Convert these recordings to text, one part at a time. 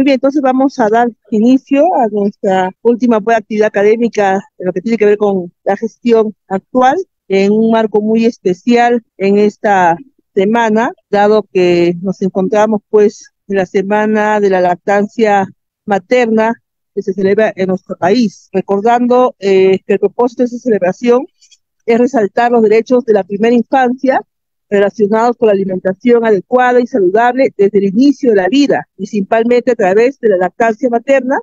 Muy bien, entonces vamos a dar inicio a nuestra última actividad académica en lo que tiene que ver con la gestión actual en un marco muy especial en esta semana, dado que nos encontramos pues en la semana de la lactancia materna que se celebra en nuestro país, recordando eh, que el propósito de esa celebración es resaltar los derechos de la primera infancia relacionados con la alimentación adecuada y saludable desde el inicio de la vida, principalmente a través de la lactancia materna,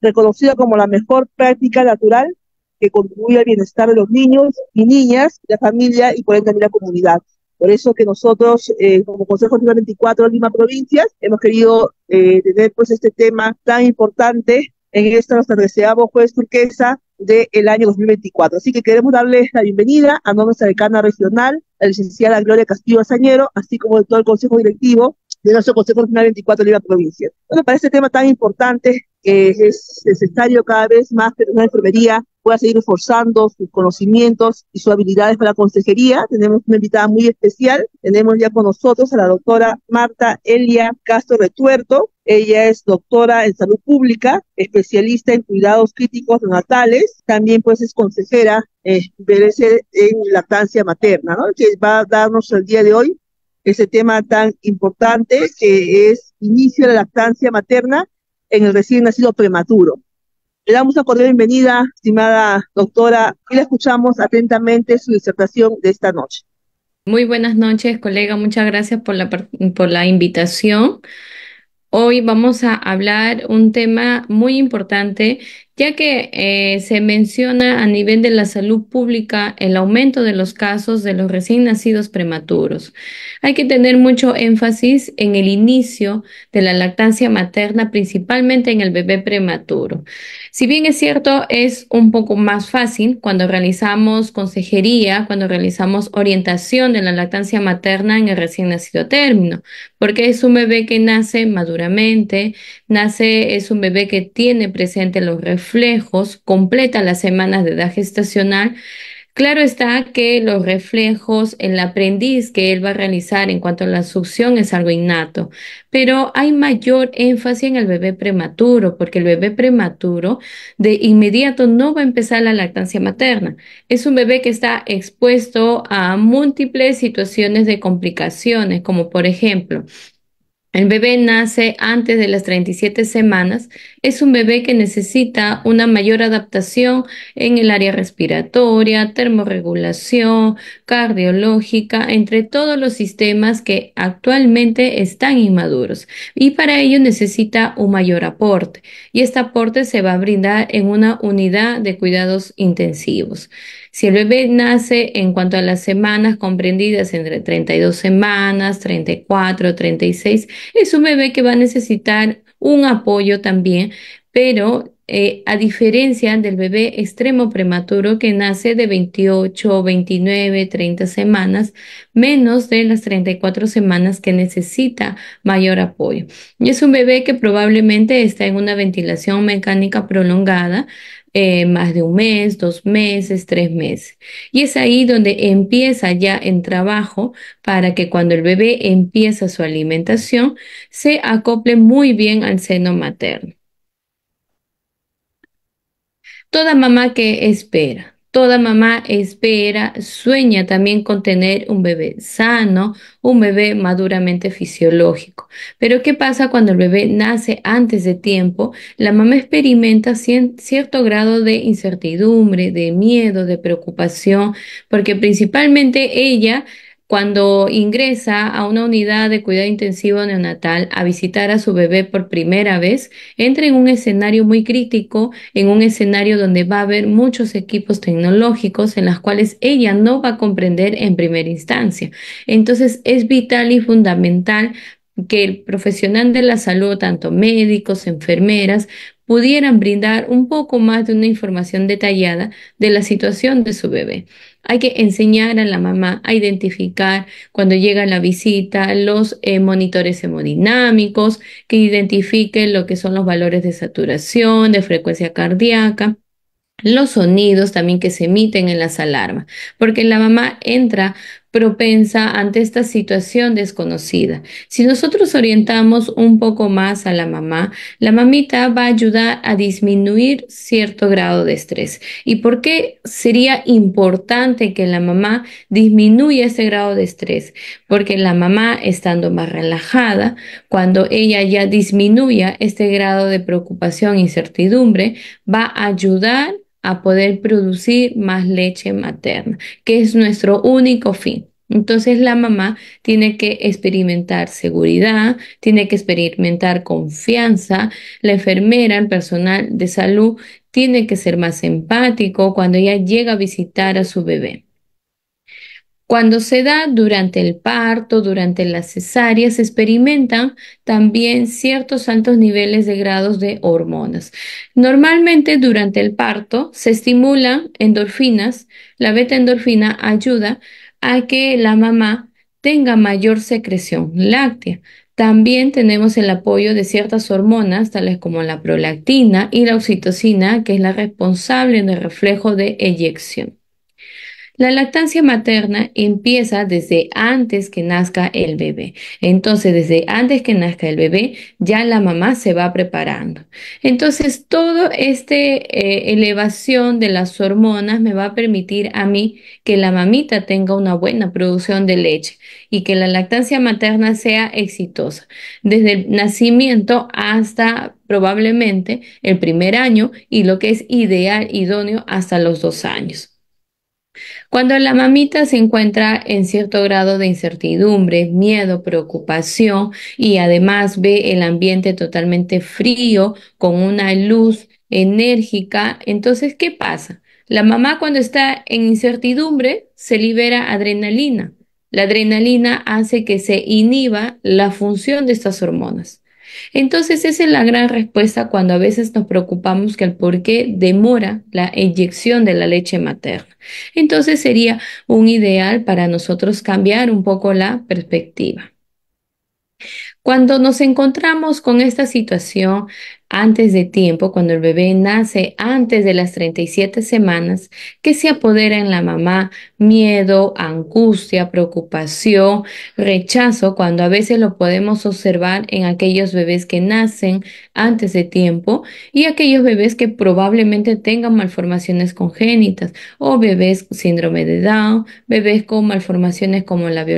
reconocida como la mejor práctica natural que contribuye al bienestar de los niños y niñas, la familia y por ende la comunidad. Por eso que nosotros, eh, como Consejo de 24 de Lima Provincias, hemos querido eh, tener pues este tema tan importante en esta nos deseamos juez pues, turquesa del el año 2024. Así que queremos darle la bienvenida a nuestra decana regional, la licenciada Gloria Castillo Sañero, así como de todo el Consejo Directivo de nuestro Consejo Regional 24 de la provincia. Bueno, para este tema tan importante que es necesario cada vez más que una enfermería pueda seguir reforzando sus conocimientos y sus habilidades para la consejería. Tenemos una invitada muy especial. Tenemos ya con nosotros a la doctora Marta Elia Castro Retuerto. Ella es doctora en salud pública, especialista en cuidados críticos neonatales, También pues es consejera eh, en lactancia materna, ¿no? que va a darnos el día de hoy ese tema tan importante que es inicio de la lactancia materna en el recién nacido prematuro. Le damos una cordial bienvenida, estimada doctora, y le escuchamos atentamente su disertación de esta noche. Muy buenas noches, colega. Muchas gracias por la, por la invitación. Hoy vamos a hablar un tema muy importante ya que eh, se menciona a nivel de la salud pública el aumento de los casos de los recién nacidos prematuros. Hay que tener mucho énfasis en el inicio de la lactancia materna, principalmente en el bebé prematuro. Si bien es cierto, es un poco más fácil cuando realizamos consejería, cuando realizamos orientación de la lactancia materna en el recién nacido término, porque es un bebé que nace maduramente, nace, es un bebé que tiene presente los reflejos completa las semanas de edad gestacional, Claro está que los reflejos, en el aprendiz que él va a realizar en cuanto a la succión es algo innato, pero hay mayor énfasis en el bebé prematuro, porque el bebé prematuro de inmediato no va a empezar la lactancia materna. Es un bebé que está expuesto a múltiples situaciones de complicaciones, como por ejemplo el bebé nace antes de las 37 semanas. Es un bebé que necesita una mayor adaptación en el área respiratoria, termorregulación, cardiológica, entre todos los sistemas que actualmente están inmaduros. Y para ello necesita un mayor aporte. Y este aporte se va a brindar en una unidad de cuidados intensivos. Si el bebé nace en cuanto a las semanas comprendidas entre 32 semanas, 34, 36, es un bebé que va a necesitar un apoyo también, pero eh, a diferencia del bebé extremo prematuro que nace de 28, 29, 30 semanas, menos de las 34 semanas que necesita mayor apoyo. Y es un bebé que probablemente está en una ventilación mecánica prolongada, eh, más de un mes, dos meses, tres meses. Y es ahí donde empieza ya en trabajo para que cuando el bebé empieza su alimentación se acople muy bien al seno materno. Toda mamá que espera. Toda mamá espera, sueña también con tener un bebé sano, un bebé maduramente fisiológico. Pero ¿qué pasa cuando el bebé nace antes de tiempo? La mamá experimenta cierto grado de incertidumbre, de miedo, de preocupación, porque principalmente ella cuando ingresa a una unidad de cuidado intensivo neonatal a visitar a su bebé por primera vez, entra en un escenario muy crítico, en un escenario donde va a haber muchos equipos tecnológicos en los cuales ella no va a comprender en primera instancia. Entonces es vital y fundamental que el profesional de la salud, tanto médicos, enfermeras, pudieran brindar un poco más de una información detallada de la situación de su bebé. Hay que enseñar a la mamá a identificar cuando llega la visita los eh, monitores hemodinámicos, que identifiquen lo que son los valores de saturación, de frecuencia cardíaca los sonidos también que se emiten en las alarmas, porque la mamá entra propensa ante esta situación desconocida. Si nosotros orientamos un poco más a la mamá, la mamita va a ayudar a disminuir cierto grado de estrés. ¿Y por qué sería importante que la mamá disminuya ese grado de estrés? Porque la mamá, estando más relajada, cuando ella ya disminuya este grado de preocupación, e incertidumbre, va a ayudar a poder producir más leche materna, que es nuestro único fin. Entonces la mamá tiene que experimentar seguridad, tiene que experimentar confianza, la enfermera, el personal de salud tiene que ser más empático cuando ella llega a visitar a su bebé. Cuando se da durante el parto, durante las cesáreas, se experimentan también ciertos altos niveles de grados de hormonas. Normalmente durante el parto se estimulan endorfinas. La beta endorfina ayuda a que la mamá tenga mayor secreción láctea. También tenemos el apoyo de ciertas hormonas, tales como la prolactina y la oxitocina, que es la responsable del reflejo de eyección. La lactancia materna empieza desde antes que nazca el bebé. Entonces, desde antes que nazca el bebé, ya la mamá se va preparando. Entonces, toda esta eh, elevación de las hormonas me va a permitir a mí que la mamita tenga una buena producción de leche y que la lactancia materna sea exitosa, desde el nacimiento hasta probablemente el primer año y lo que es ideal, idóneo, hasta los dos años. Cuando la mamita se encuentra en cierto grado de incertidumbre, miedo, preocupación y además ve el ambiente totalmente frío con una luz enérgica, entonces, ¿qué pasa? La mamá cuando está en incertidumbre se libera adrenalina. La adrenalina hace que se inhiba la función de estas hormonas. Entonces, esa es la gran respuesta cuando a veces nos preocupamos que el por qué demora la inyección de la leche materna. Entonces, sería un ideal para nosotros cambiar un poco la perspectiva. Cuando nos encontramos con esta situación, antes de tiempo, cuando el bebé nace antes de las 37 semanas, que se apodera en la mamá miedo, angustia, preocupación, rechazo, cuando a veces lo podemos observar en aquellos bebés que nacen antes de tiempo y aquellos bebés que probablemente tengan malformaciones congénitas o bebés síndrome de Down, bebés con malformaciones como el labio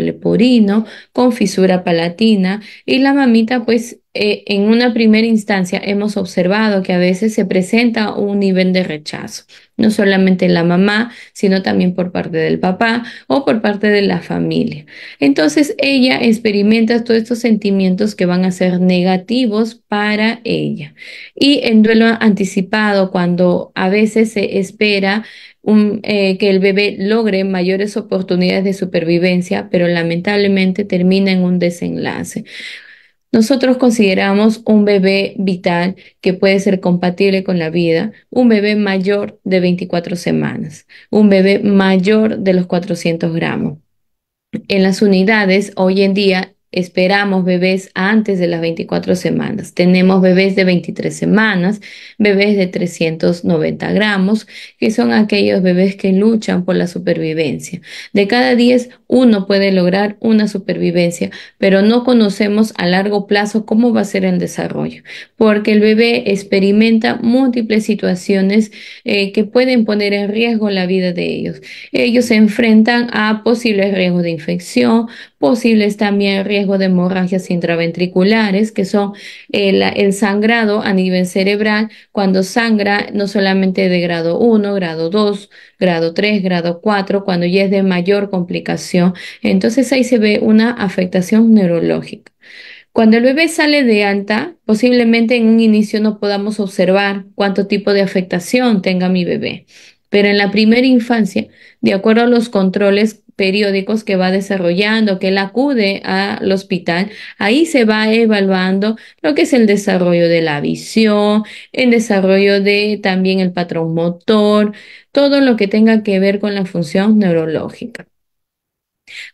con fisura palatina y la mamita pues eh, en una primera instancia hemos observado que a veces se presenta un nivel de rechazo, no solamente en la mamá, sino también por parte del papá o por parte de la familia. Entonces ella experimenta todos estos sentimientos que van a ser negativos para ella. Y en duelo anticipado, cuando a veces se espera eh, que el bebé logre mayores oportunidades de supervivencia, pero lamentablemente termina en un desenlace. Nosotros consideramos un bebé vital que puede ser compatible con la vida, un bebé mayor de 24 semanas, un bebé mayor de los 400 gramos. En las unidades hoy en día esperamos bebés antes de las 24 semanas. Tenemos bebés de 23 semanas, bebés de 390 gramos, que son aquellos bebés que luchan por la supervivencia. De cada 10, uno puede lograr una supervivencia, pero no conocemos a largo plazo cómo va a ser el desarrollo, porque el bebé experimenta múltiples situaciones eh, que pueden poner en riesgo la vida de ellos. Ellos se enfrentan a posibles riesgos de infección, posibles también riesgo de hemorragias intraventriculares, que son el, eh, el sangrado a nivel cerebral cuando sangra no solamente de grado 1, grado 2, grado 3, grado 4, cuando ya es de mayor complicación. Entonces ahí se ve una afectación neurológica. Cuando el bebé sale de alta, posiblemente en un inicio no podamos observar cuánto tipo de afectación tenga mi bebé. Pero en la primera infancia, de acuerdo a los controles periódicos que va desarrollando, que él acude al hospital, ahí se va evaluando lo que es el desarrollo de la visión, el desarrollo de también el patrón motor, todo lo que tenga que ver con la función neurológica.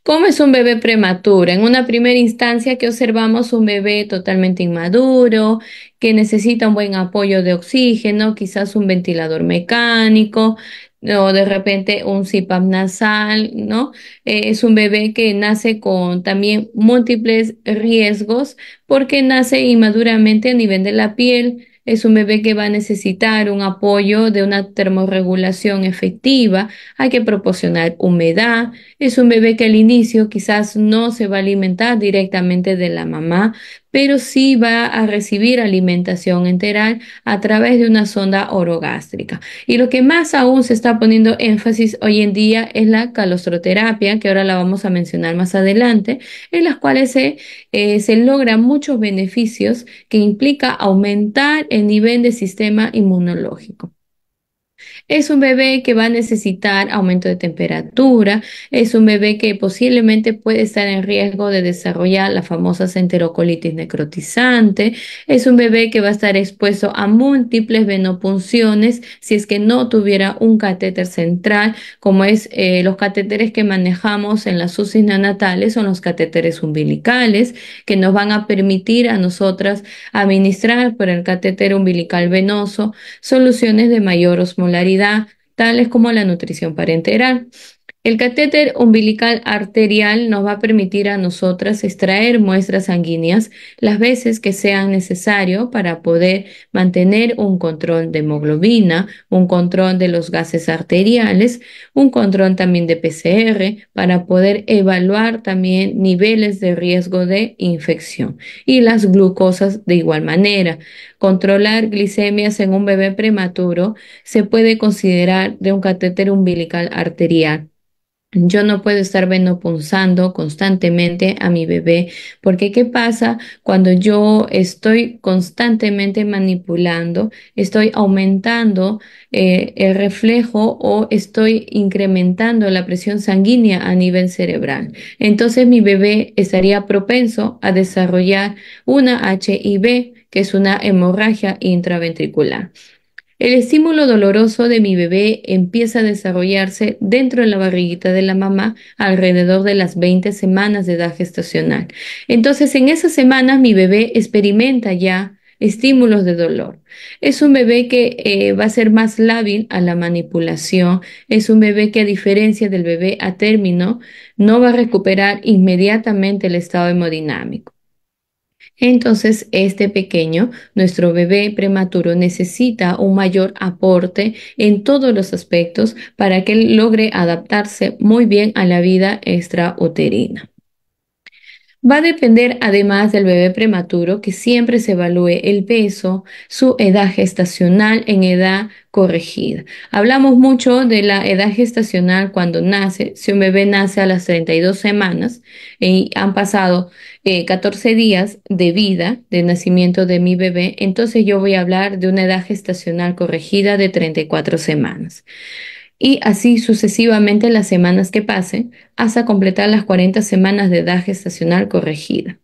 ¿Cómo es un bebé prematuro? En una primera instancia que observamos un bebé totalmente inmaduro, que necesita un buen apoyo de oxígeno, quizás un ventilador mecánico, no de repente un CPAP nasal, ¿no? Eh, es un bebé que nace con también múltiples riesgos porque nace inmaduramente a nivel de la piel. Es un bebé que va a necesitar un apoyo de una termorregulación efectiva, hay que proporcionar humedad, es un bebé que al inicio quizás no se va a alimentar directamente de la mamá, pero sí va a recibir alimentación enteral a través de una sonda orogástrica. Y lo que más aún se está poniendo énfasis hoy en día es la calostroterapia, que ahora la vamos a mencionar más adelante, en las cuales se, eh, se logran muchos beneficios que implica aumentar el nivel de sistema inmunológico. Es un bebé que va a necesitar aumento de temperatura, es un bebé que posiblemente puede estar en riesgo de desarrollar la famosa enterocolitis necrotizante, es un bebé que va a estar expuesto a múltiples venopunciones si es que no tuviera un catéter central, como es eh, los catéteres que manejamos en las UCI natales son los catéteres umbilicales, que nos van a permitir a nosotras administrar por el catéter umbilical venoso soluciones de mayor osmolaridad tales como la nutrición parenteral. El catéter umbilical arterial nos va a permitir a nosotras extraer muestras sanguíneas las veces que sean necesario para poder mantener un control de hemoglobina, un control de los gases arteriales, un control también de PCR para poder evaluar también niveles de riesgo de infección y las glucosas de igual manera. Controlar glicemias en un bebé prematuro se puede considerar de un catéter umbilical arterial yo no puedo estar venopunzando constantemente a mi bebé, porque ¿qué pasa cuando yo estoy constantemente manipulando? Estoy aumentando eh, el reflejo o estoy incrementando la presión sanguínea a nivel cerebral. Entonces mi bebé estaría propenso a desarrollar una HIV que es una hemorragia intraventricular. El estímulo doloroso de mi bebé empieza a desarrollarse dentro de la barriguita de la mamá alrededor de las 20 semanas de edad gestacional. Entonces, en esas semanas mi bebé experimenta ya estímulos de dolor. Es un bebé que eh, va a ser más lábil a la manipulación, es un bebé que a diferencia del bebé a término, no va a recuperar inmediatamente el estado hemodinámico. Entonces, este pequeño, nuestro bebé prematuro, necesita un mayor aporte en todos los aspectos para que logre adaptarse muy bien a la vida extrauterina. Va a depender además del bebé prematuro que siempre se evalúe el peso, su edad gestacional en edad corregida. Hablamos mucho de la edad gestacional cuando nace. Si un bebé nace a las 32 semanas eh, y han pasado 14 eh, días de vida de nacimiento de mi bebé, entonces yo voy a hablar de una edad gestacional corregida de 34 semanas y así sucesivamente las semanas que pasen hasta completar las 40 semanas de edad gestacional corregida.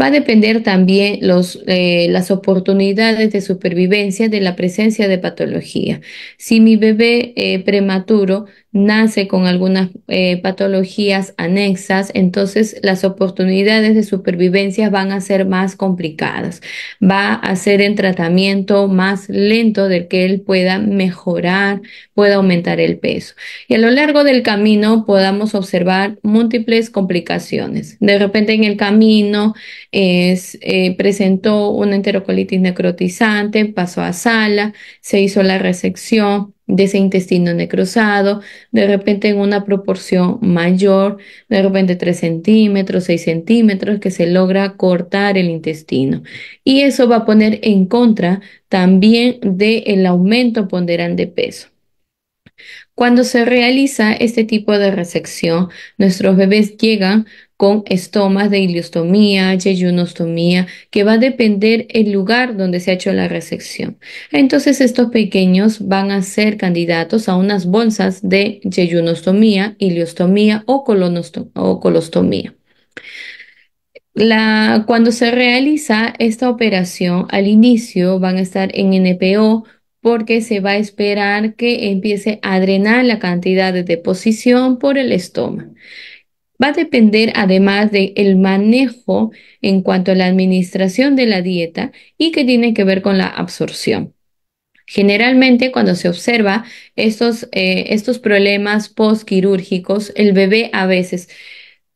Va a depender también los, eh, las oportunidades de supervivencia de la presencia de patología. Si mi bebé eh, prematuro nace con algunas eh, patologías anexas, entonces las oportunidades de supervivencia van a ser más complicadas. Va a ser el tratamiento más lento del que él pueda mejorar, pueda aumentar el peso. Y a lo largo del camino podamos observar múltiples complicaciones. De repente en el camino, eh, presentó una enterocolitis necrotizante, pasó a sala, se hizo la resección de ese intestino necrosado, de repente en una proporción mayor, de repente 3 centímetros, 6 centímetros, que se logra cortar el intestino. Y eso va a poner en contra también del el aumento ponderante de peso. Cuando se realiza este tipo de resección, nuestros bebés llegan con estomas de iliostomía, yeyunostomía, que va a depender el lugar donde se ha hecho la resección. Entonces estos pequeños van a ser candidatos a unas bolsas de yeyunostomía, iliostomía o, colostomía. cuando se realiza esta operación, al inicio van a estar en NPO porque se va a esperar que empiece a drenar la cantidad de deposición por el estómago. Va a depender además del manejo en cuanto a la administración de la dieta y que tiene que ver con la absorción. Generalmente cuando se observa estos, eh, estos problemas postquirúrgicos, el bebé a veces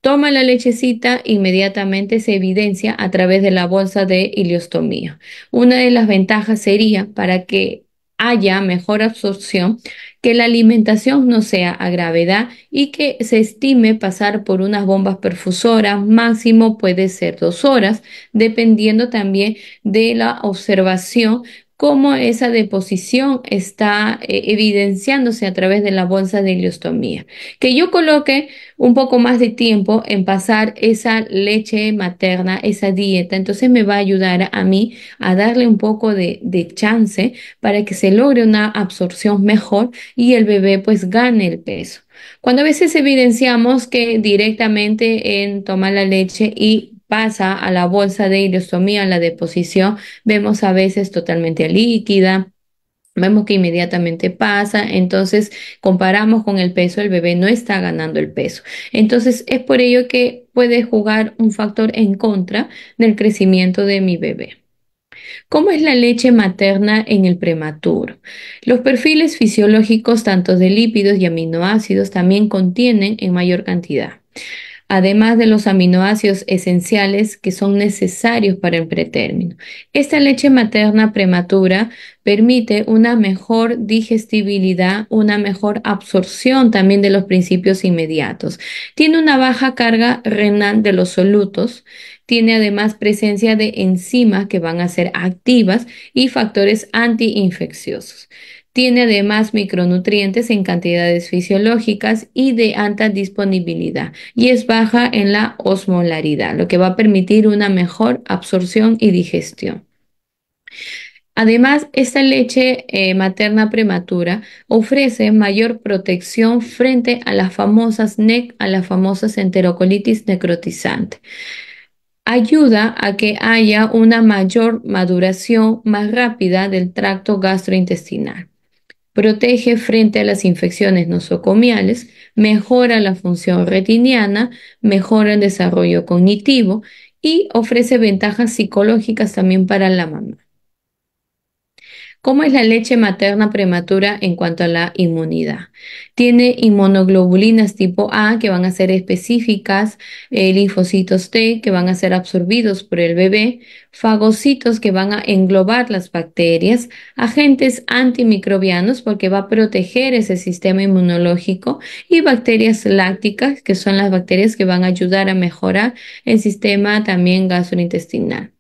toma la lechecita, inmediatamente se evidencia a través de la bolsa de iliostomía. Una de las ventajas sería para que haya mejor absorción, que la alimentación no sea a gravedad y que se estime pasar por unas bombas perfusoras, máximo puede ser dos horas, dependiendo también de la observación cómo esa deposición está eh, evidenciándose a través de la bolsa de heliostomía. Que yo coloque un poco más de tiempo en pasar esa leche materna, esa dieta, entonces me va a ayudar a mí a darle un poco de, chance para que se logre una absorción mejor y el bebé pues gane el peso. Cuando a veces evidenciamos que directamente en tomar la leche y pasa a la bolsa de ileostomía, la deposición, vemos a veces totalmente líquida, vemos que inmediatamente pasa, entonces comparamos con el peso, el bebé no está ganando el peso. Entonces es por ello que puede jugar un factor en contra del crecimiento de mi bebé. ¿Cómo es la leche materna en el prematuro? Los perfiles fisiológicos tanto de lípidos y aminoácidos también contienen en mayor cantidad además de los aminoácidos esenciales que son necesarios para el pretérmino. Esta leche materna prematura permite una mejor digestibilidad, una mejor absorción también de los principios inmediatos. Tiene una baja carga renal de los solutos, tiene además presencia de enzimas que van a ser activas y factores antiinfecciosos. Tiene además micronutrientes en cantidades fisiológicas y de alta disponibilidad y es baja en la osmolaridad, lo que va a permitir una mejor absorción y digestión. Además, esta leche eh, materna prematura ofrece mayor protección frente a las famosas NEC, a las famosas enterocolitis necrotizante. Ayuda a que haya una mayor maduración más rápida del tracto gastrointestinal protege frente a las infecciones nosocomiales, mejora la función retiniana, mejora el desarrollo cognitivo y ofrece ventajas psicológicas también para la mamá. ¿Cómo es la leche materna prematura en cuanto a la inmunidad? Tiene inmunoglobulinas tipo A que van a ser específicas, eh, linfocitos T que van a ser absorbidos por el bebé, fagocitos que van a englobar las bacterias, agentes antimicrobianos porque va a proteger ese sistema inmunológico y bacterias lácticas que son las bacterias que van a ayudar a mejorar el sistema también gastrointestinal.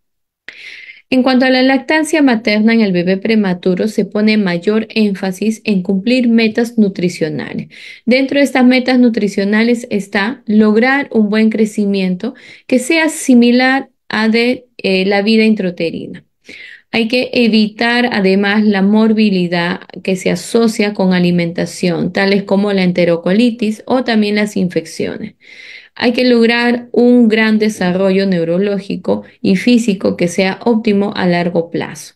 En cuanto a la lactancia materna en el bebé prematuro, se pone mayor énfasis en cumplir metas nutricionales. Dentro de estas metas nutricionales está lograr un buen crecimiento que sea similar a de eh, la vida introterina. Hay que evitar además la morbilidad que se asocia con alimentación, tales como la enterocolitis o también las infecciones. Hay que lograr un gran desarrollo neurológico y físico que sea óptimo a largo plazo.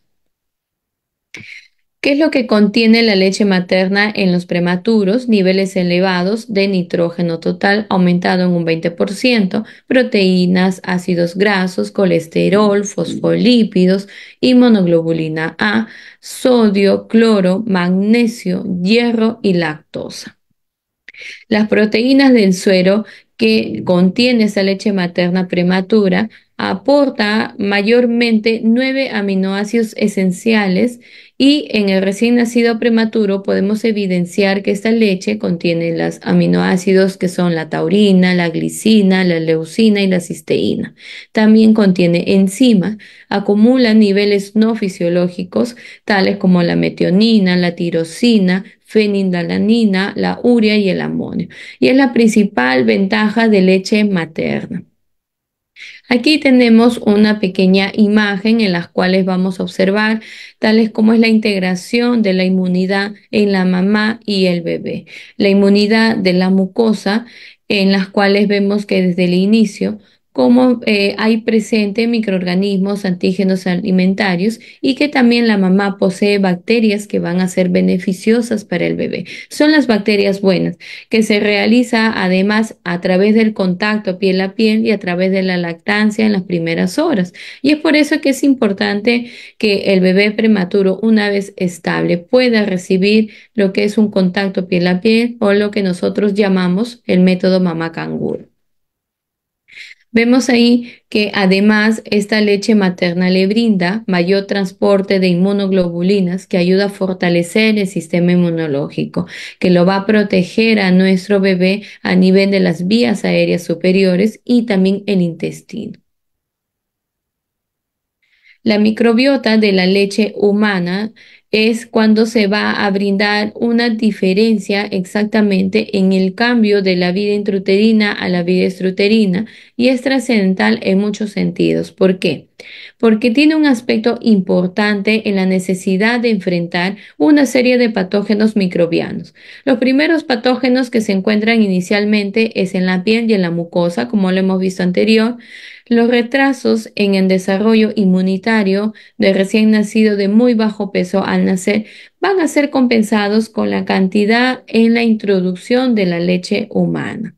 ¿Qué es lo que contiene la leche materna en los prematuros? Niveles elevados de nitrógeno total aumentado en un 20%, proteínas, ácidos grasos, colesterol, fosfolípidos, y monoglobulina A, sodio, cloro, magnesio, hierro y lactosa. Las proteínas del suero que contiene esa leche materna prematura aporta mayormente nueve aminoácidos esenciales y en el recién nacido prematuro podemos evidenciar que esta leche contiene los aminoácidos que son la taurina, la glicina, la leucina y la cisteína. También contiene enzimas, acumula niveles no fisiológicos tales como la metionina, la tirosina, fenindalanina, la urea y el amonio. Y es la principal ventaja de leche materna. Aquí tenemos una pequeña imagen en las cuales vamos a observar tales como es la integración de la inmunidad en la mamá y el bebé, la inmunidad de la mucosa en las cuales vemos que desde el inicio como eh, hay presente microorganismos antígenos alimentarios y que también la mamá posee bacterias que van a ser beneficiosas para el bebé. Son las bacterias buenas, que se realiza además a través del contacto piel a piel y a través de la lactancia en las primeras horas. Y es por eso que es importante que el bebé prematuro, una vez estable, pueda recibir lo que es un contacto piel a piel o lo que nosotros llamamos el método mamá canguro. Vemos ahí que además esta leche materna le brinda mayor transporte de inmunoglobulinas que ayuda a fortalecer el sistema inmunológico, que lo va a proteger a nuestro bebé a nivel de las vías aéreas superiores y también el intestino. La microbiota de la leche humana es cuando se va a brindar una diferencia exactamente en el cambio de la vida intruterina a la vida extruterina y es trascendental en muchos sentidos. ¿Por qué? porque tiene un aspecto importante en la necesidad de enfrentar una serie de patógenos microbianos. Los primeros patógenos que se encuentran inicialmente es en la piel y en la mucosa, como lo hemos visto anterior, los retrasos en el desarrollo inmunitario de recién nacido de muy bajo peso al nacer van a ser compensados con la cantidad en la introducción de la leche humana.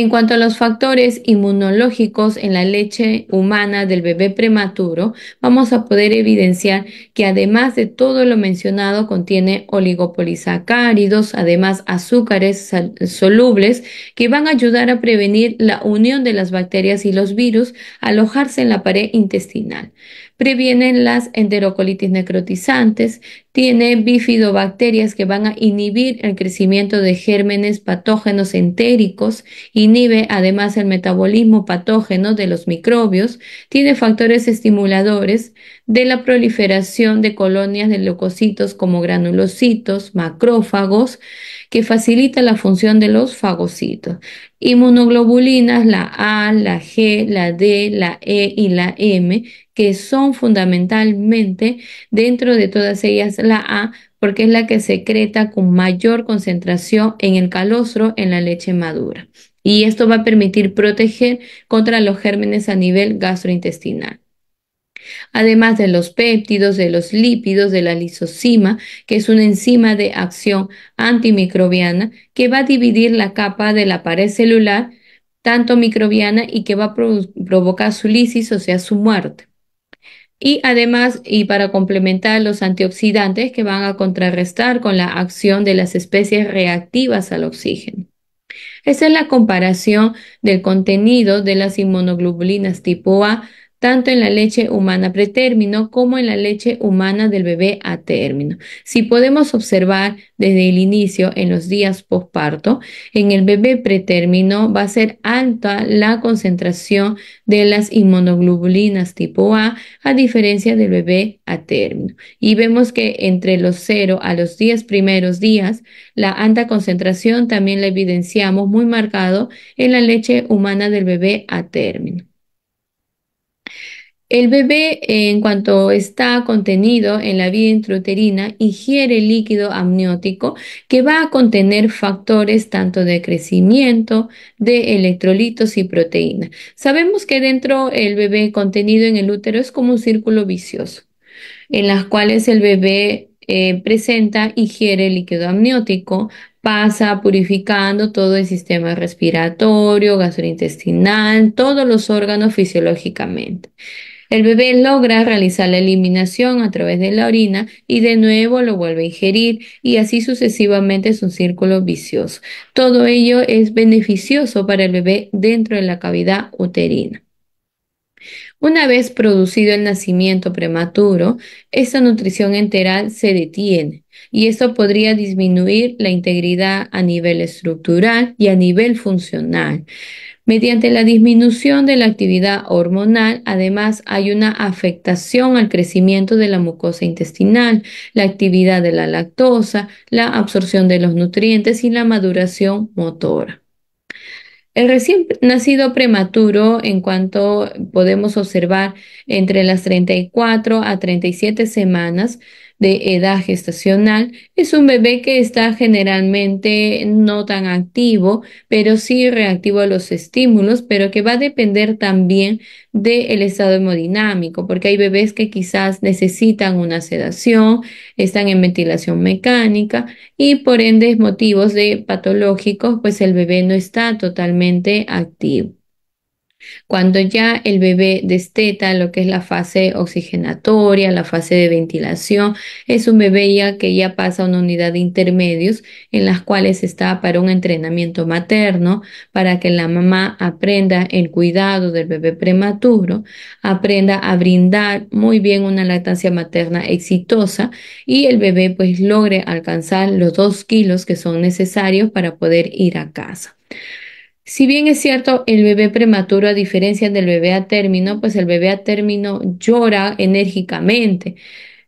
En cuanto a los factores inmunológicos en la leche humana del bebé prematuro, vamos a poder evidenciar que además de todo lo mencionado contiene oligopolisacáridos, además azúcares solubles que van a ayudar a prevenir la unión de las bacterias y los virus alojarse en la pared intestinal previenen las enterocolitis necrotizantes, tiene bifidobacterias que van a inhibir el crecimiento de gérmenes patógenos entéricos, inhibe además el metabolismo patógeno de los microbios, tiene factores estimuladores de la proliferación de colonias de leucocitos como granulocitos, macrófagos, que facilita la función de los fagocitos. Inmunoglobulinas, la A, la G, la D, la E y la M, que son fundamentalmente dentro de todas ellas la A, porque es la que secreta con mayor concentración en el calostro en la leche madura. Y esto va a permitir proteger contra los gérmenes a nivel gastrointestinal. Además de los péptidos, de los lípidos, de la lisocima, que es una enzima de acción antimicrobiana que va a dividir la capa de la pared celular, tanto microbiana, y que va a provocar su lisis, o sea, su muerte. Y además, y para complementar los antioxidantes que van a contrarrestar con la acción de las especies reactivas al oxígeno. Esa es la comparación del contenido de las inmunoglobulinas tipo A tanto en la leche humana pretérmino como en la leche humana del bebé a término. Si podemos observar desde el inicio en los días posparto, en el bebé pretérmino va a ser alta la concentración de las inmunoglobulinas tipo A a diferencia del bebé a término. Y vemos que entre los 0 a los 10 primeros días, la alta concentración también la evidenciamos muy marcado en la leche humana del bebé a término. El bebé, en cuanto está contenido en la vía intrauterina, ingiere líquido amniótico que va a contener factores tanto de crecimiento, de electrolitos y proteínas. Sabemos que dentro el bebé contenido en el útero es como un círculo vicioso, en las cuales el bebé eh, presenta, ingiere líquido amniótico, pasa purificando todo el sistema respiratorio, gastrointestinal, todos los órganos fisiológicamente. El bebé logra realizar la eliminación a través de la orina y de nuevo lo vuelve a ingerir y así sucesivamente es un círculo vicioso. Todo ello es beneficioso para el bebé dentro de la cavidad uterina. Una vez producido el nacimiento prematuro, esta nutrición enteral se detiene y esto podría disminuir la integridad a nivel estructural y a nivel funcional. Mediante la disminución de la actividad hormonal, además hay una afectación al crecimiento de la mucosa intestinal, la actividad de la lactosa, la absorción de los nutrientes y la maduración motora. El recién nacido prematuro, en cuanto podemos observar entre las 34 a 37 semanas, de edad gestacional. Es un bebé que está generalmente no tan activo, pero sí reactivo a los estímulos, pero que va a depender también del estado hemodinámico, porque hay bebés que quizás necesitan una sedación, están en ventilación mecánica y por ende motivos de patológicos, pues el bebé no está totalmente activo. Cuando ya el bebé desteta, lo que es la fase oxigenatoria, la fase de ventilación, es un bebé ya que ya pasa a una unidad de intermedios en las cuales está para un entrenamiento materno, para que la mamá aprenda el cuidado del bebé prematuro, aprenda a brindar muy bien una lactancia materna exitosa y el bebé pues logre alcanzar los dos kilos que son necesarios para poder ir a casa. Si bien es cierto, el bebé prematuro, a diferencia del bebé a término, pues el bebé a término llora enérgicamente,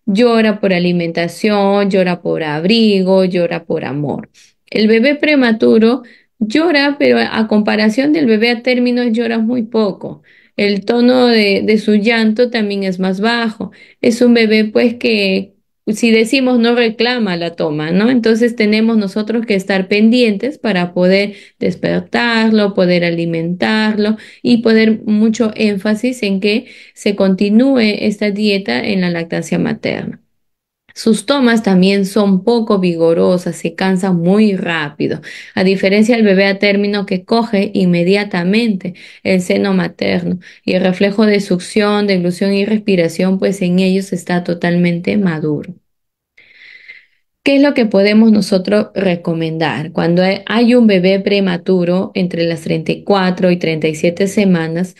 llora por alimentación, llora por abrigo, llora por amor. El bebé prematuro llora, pero a comparación del bebé a término llora muy poco. El tono de, su llanto también es más bajo. Es un bebé pues que, si decimos no reclama, la toma, ¿no? Entonces tenemos nosotros que estar pendientes para poder despertarlo, poder alimentarlo y poner mucho énfasis en que se continúe esta dieta en la lactancia materna. Sus tomas también son poco vigorosas, se cansan muy rápido, a diferencia del bebé a término que coge inmediatamente el seno materno y el reflejo de succión, deglución y respiración, pues en ellos está totalmente maduro. ¿Qué es lo que podemos nosotros recomendar? Cuando hay un bebé prematuro entre las 34 y 37 semanas,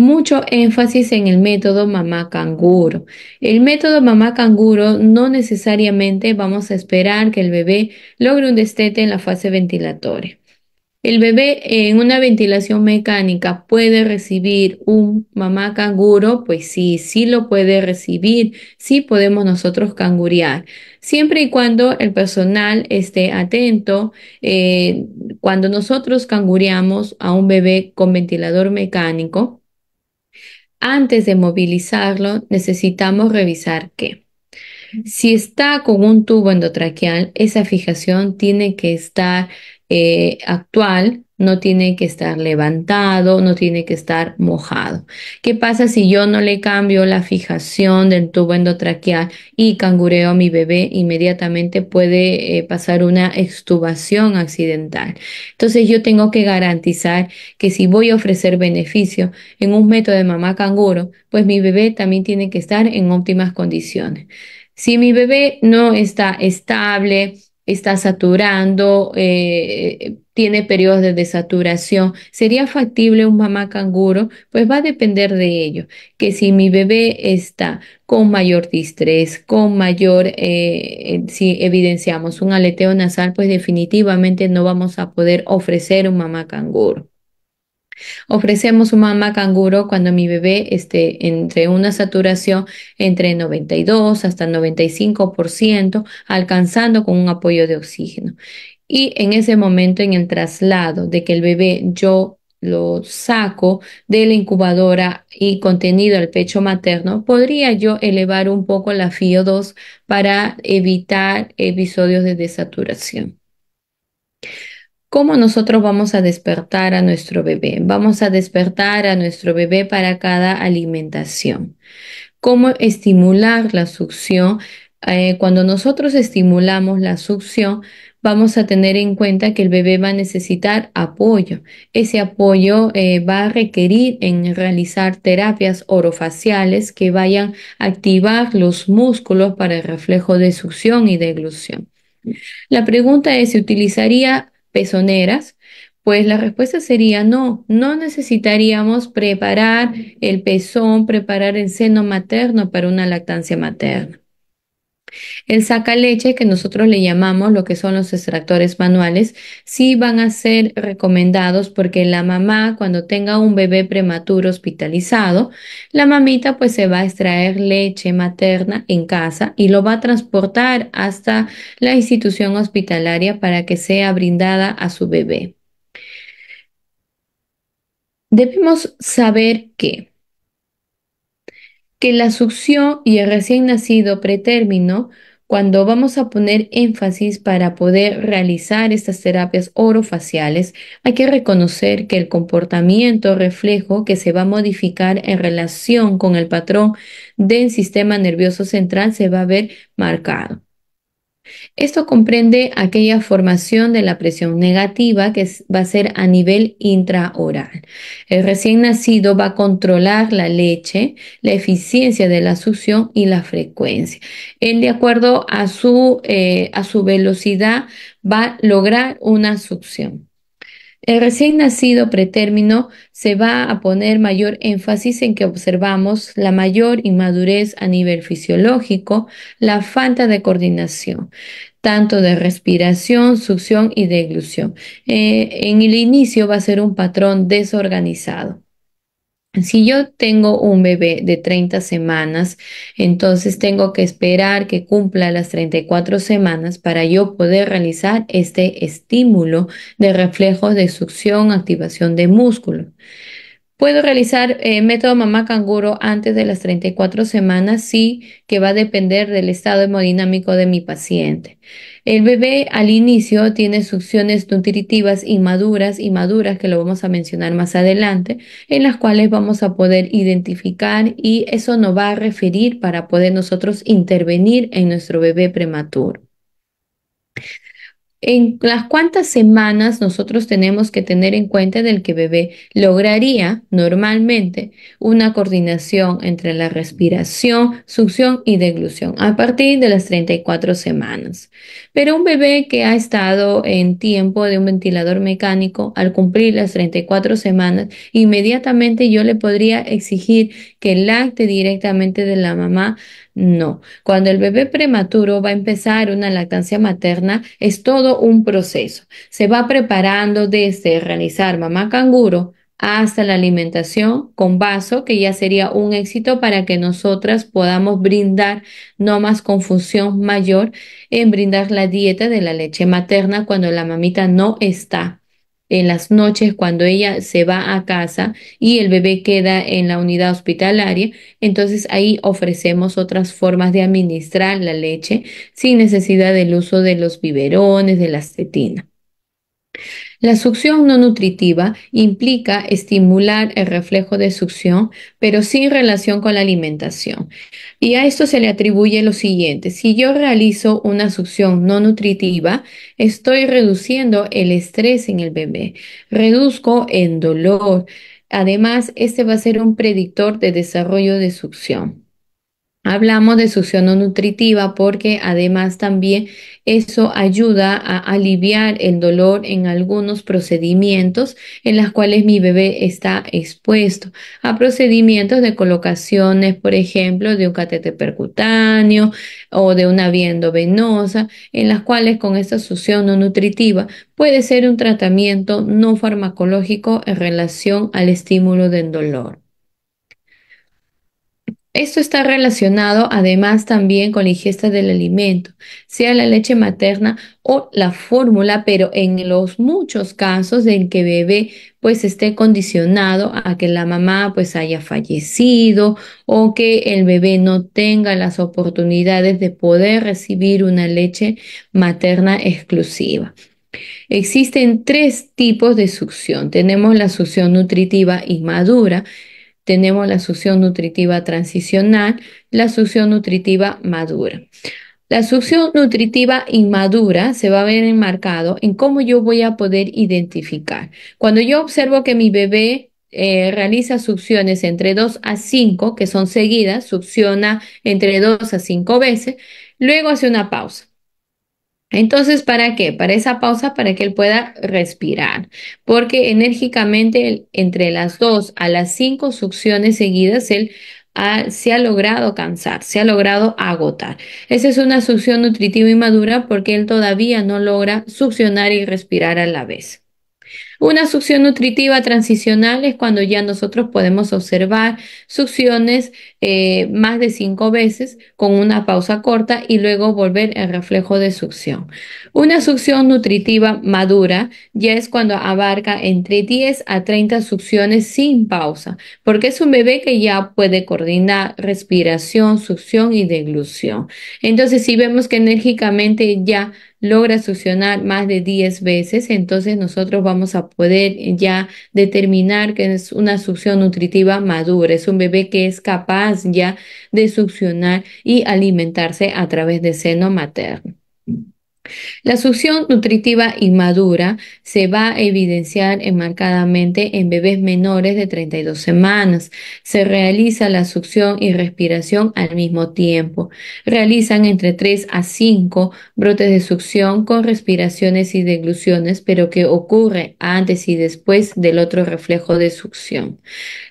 mucho énfasis en el método mamá canguro. El método mamá canguro no necesariamente vamos a esperar que el bebé logre un destete en la fase ventilatoria. El bebé en una ventilación mecánica puede recibir un mamá canguro, pues sí, sí lo puede recibir, sí podemos nosotros cangurear, siempre y cuando el personal esté atento. Eh, cuando nosotros cangureamos a un bebé con ventilador mecánico, antes de movilizarlo, necesitamos revisar que si está con un tubo endotraqueal, esa fijación tiene que estar eh, actual no tiene que estar levantado, no tiene que estar mojado. ¿Qué pasa si yo no le cambio la fijación del tubo endotraqueal y cangureo a mi bebé? Inmediatamente puede eh, pasar una extubación accidental. Entonces yo tengo que garantizar que si voy a ofrecer beneficio en un método de mamá canguro, pues mi bebé también tiene que estar en óptimas condiciones. Si mi bebé no está estable, está saturando, eh, tiene periodos de desaturación. ¿Sería factible un mamá canguro? Pues va a depender de ello, que si mi bebé está con mayor distrés, con mayor, eh, si evidenciamos un aleteo nasal, pues definitivamente no vamos a poder ofrecer un mamá canguro. Ofrecemos un mamá canguro cuando mi bebé esté entre una saturación entre 92 hasta 95%, alcanzando con un apoyo de oxígeno. Y en ese momento, en el traslado de que el bebé yo lo saco de la incubadora y contenido al pecho materno, podría yo elevar un poco la FIO2 para evitar episodios de desaturación. ¿Cómo nosotros vamos a despertar a nuestro bebé? Vamos a despertar a nuestro bebé para cada alimentación. ¿Cómo estimular la succión? Eh, cuando nosotros estimulamos la succión, vamos a tener en cuenta que el bebé va a necesitar apoyo. Ese apoyo eh, va a requerir en realizar terapias orofaciales que vayan a activar los músculos para el reflejo de succión y deglución. La pregunta es si utilizaría pezoneras. Pues la respuesta sería no, no necesitaríamos preparar el pezón, preparar el seno materno para una lactancia materna. El saca leche, que nosotros le llamamos lo que son los extractores manuales, sí van a ser recomendados porque la mamá cuando tenga un bebé prematuro hospitalizado, la mamita pues se va a extraer leche materna en casa y lo va a transportar hasta la institución hospitalaria para que sea brindada a su bebé. Debemos saber que que la succión y el recién nacido pretérmino, cuando vamos a poner énfasis para poder realizar estas terapias orofaciales, hay que reconocer que el comportamiento reflejo que se va a modificar en relación con el patrón del sistema nervioso central se va a ver marcado. Esto comprende aquella formación de la presión negativa que va a ser a nivel intraoral. El recién nacido va a controlar la leche, la eficiencia de la succión y la frecuencia. Él de acuerdo a su, eh, a su velocidad va a lograr una succión. El recién nacido pretérmino se va a poner mayor énfasis en que observamos la mayor inmadurez a nivel fisiológico, la falta de coordinación, tanto de respiración, succión y deglución. Eh, en el inicio va a ser un patrón desorganizado. Si yo tengo un bebé de 30 semanas, entonces tengo que esperar que cumpla las 34 semanas para yo poder realizar este estímulo de reflejos de succión, activación de músculo. Puedo realizar eh, método mamá canguro antes de las 34 semanas, sí, que va a depender del estado hemodinámico de mi paciente. El bebé al inicio tiene succiones nutritivas inmaduras y maduras, que lo vamos a mencionar más adelante, en las cuales vamos a poder identificar y eso nos va a referir para poder nosotros intervenir en nuestro bebé prematuro en las cuantas semanas nosotros tenemos que tener en cuenta del que bebé lograría normalmente una coordinación entre la respiración, succión y deglución a partir de las 34 semanas. Pero un bebé que ha estado en tiempo de un ventilador mecánico al cumplir las 34 semanas, inmediatamente yo le podría exigir que acte directamente de la mamá no, cuando el bebé prematuro va a empezar una lactancia materna, es todo un proceso. Se va preparando desde realizar mamá canguro hasta la alimentación con vaso, que ya sería un éxito para que nosotras podamos brindar, no más confusión mayor, en brindar la dieta de la leche materna cuando la mamita no está en las noches cuando ella se va a casa y el bebé queda en la unidad hospitalaria, entonces ahí ofrecemos otras formas de administrar la leche sin necesidad del uso de los biberones, de la cetina. La succión no nutritiva implica estimular el reflejo de succión, pero sin relación con la alimentación. Y a esto se le atribuye lo siguiente. Si yo realizo una succión no nutritiva, estoy reduciendo el estrés en el bebé, reduzco el dolor. Además, este va a ser un predictor de desarrollo de succión. Hablamos de succión no nutritiva porque además también eso ayuda a aliviar el dolor en algunos procedimientos en las cuales mi bebé está expuesto. A procedimientos de colocaciones, por ejemplo, de un catete percutáneo o de una vía endovenosa, en las cuales con esta succión no nutritiva puede ser un tratamiento no farmacológico en relación al estímulo del dolor. Esto está relacionado además también con la ingesta del alimento, sea la leche materna o la fórmula, pero en los muchos casos en que bebé pues esté condicionado a que la mamá pues haya fallecido o que el bebé no tenga las oportunidades de poder recibir una leche materna exclusiva. Existen tres tipos de succión. Tenemos la succión nutritiva inmadura, tenemos la succión nutritiva transicional, la succión nutritiva madura. La succión nutritiva inmadura se va a ver enmarcado en cómo yo voy a poder identificar. Cuando yo observo que mi bebé eh, realiza succiones entre 2 a 5, que son seguidas, succiona entre 2 a 5 veces, luego hace una pausa. Entonces, ¿para qué? Para esa pausa, para que él pueda respirar, porque enérgicamente entre las dos a las cinco succiones seguidas, él ah, se ha logrado cansar, se ha logrado agotar. Esa es una succión nutritiva y madura porque él todavía no logra succionar y respirar a la vez. Una succión nutritiva transicional es cuando ya nosotros podemos observar succiones eh, más de cinco veces con una pausa corta y luego volver el reflejo de succión. Una succión nutritiva madura ya es cuando abarca entre 10 a 30 succiones sin pausa, porque es un bebé que ya puede coordinar respiración, succión y deglución. Entonces, si vemos que enérgicamente ya logra succionar más de 10 veces, entonces nosotros vamos a poder ya determinar que es una succión nutritiva madura, es un bebé que es capaz ya de succionar y alimentarse a través de seno materno. La succión nutritiva inmadura se va a evidenciar enmarcadamente en bebés menores de 32 semanas. Se realiza la succión y respiración al mismo tiempo. Realizan entre 3 a 5 brotes de succión con respiraciones y degluciones, pero que ocurre antes y después del otro reflejo de succión.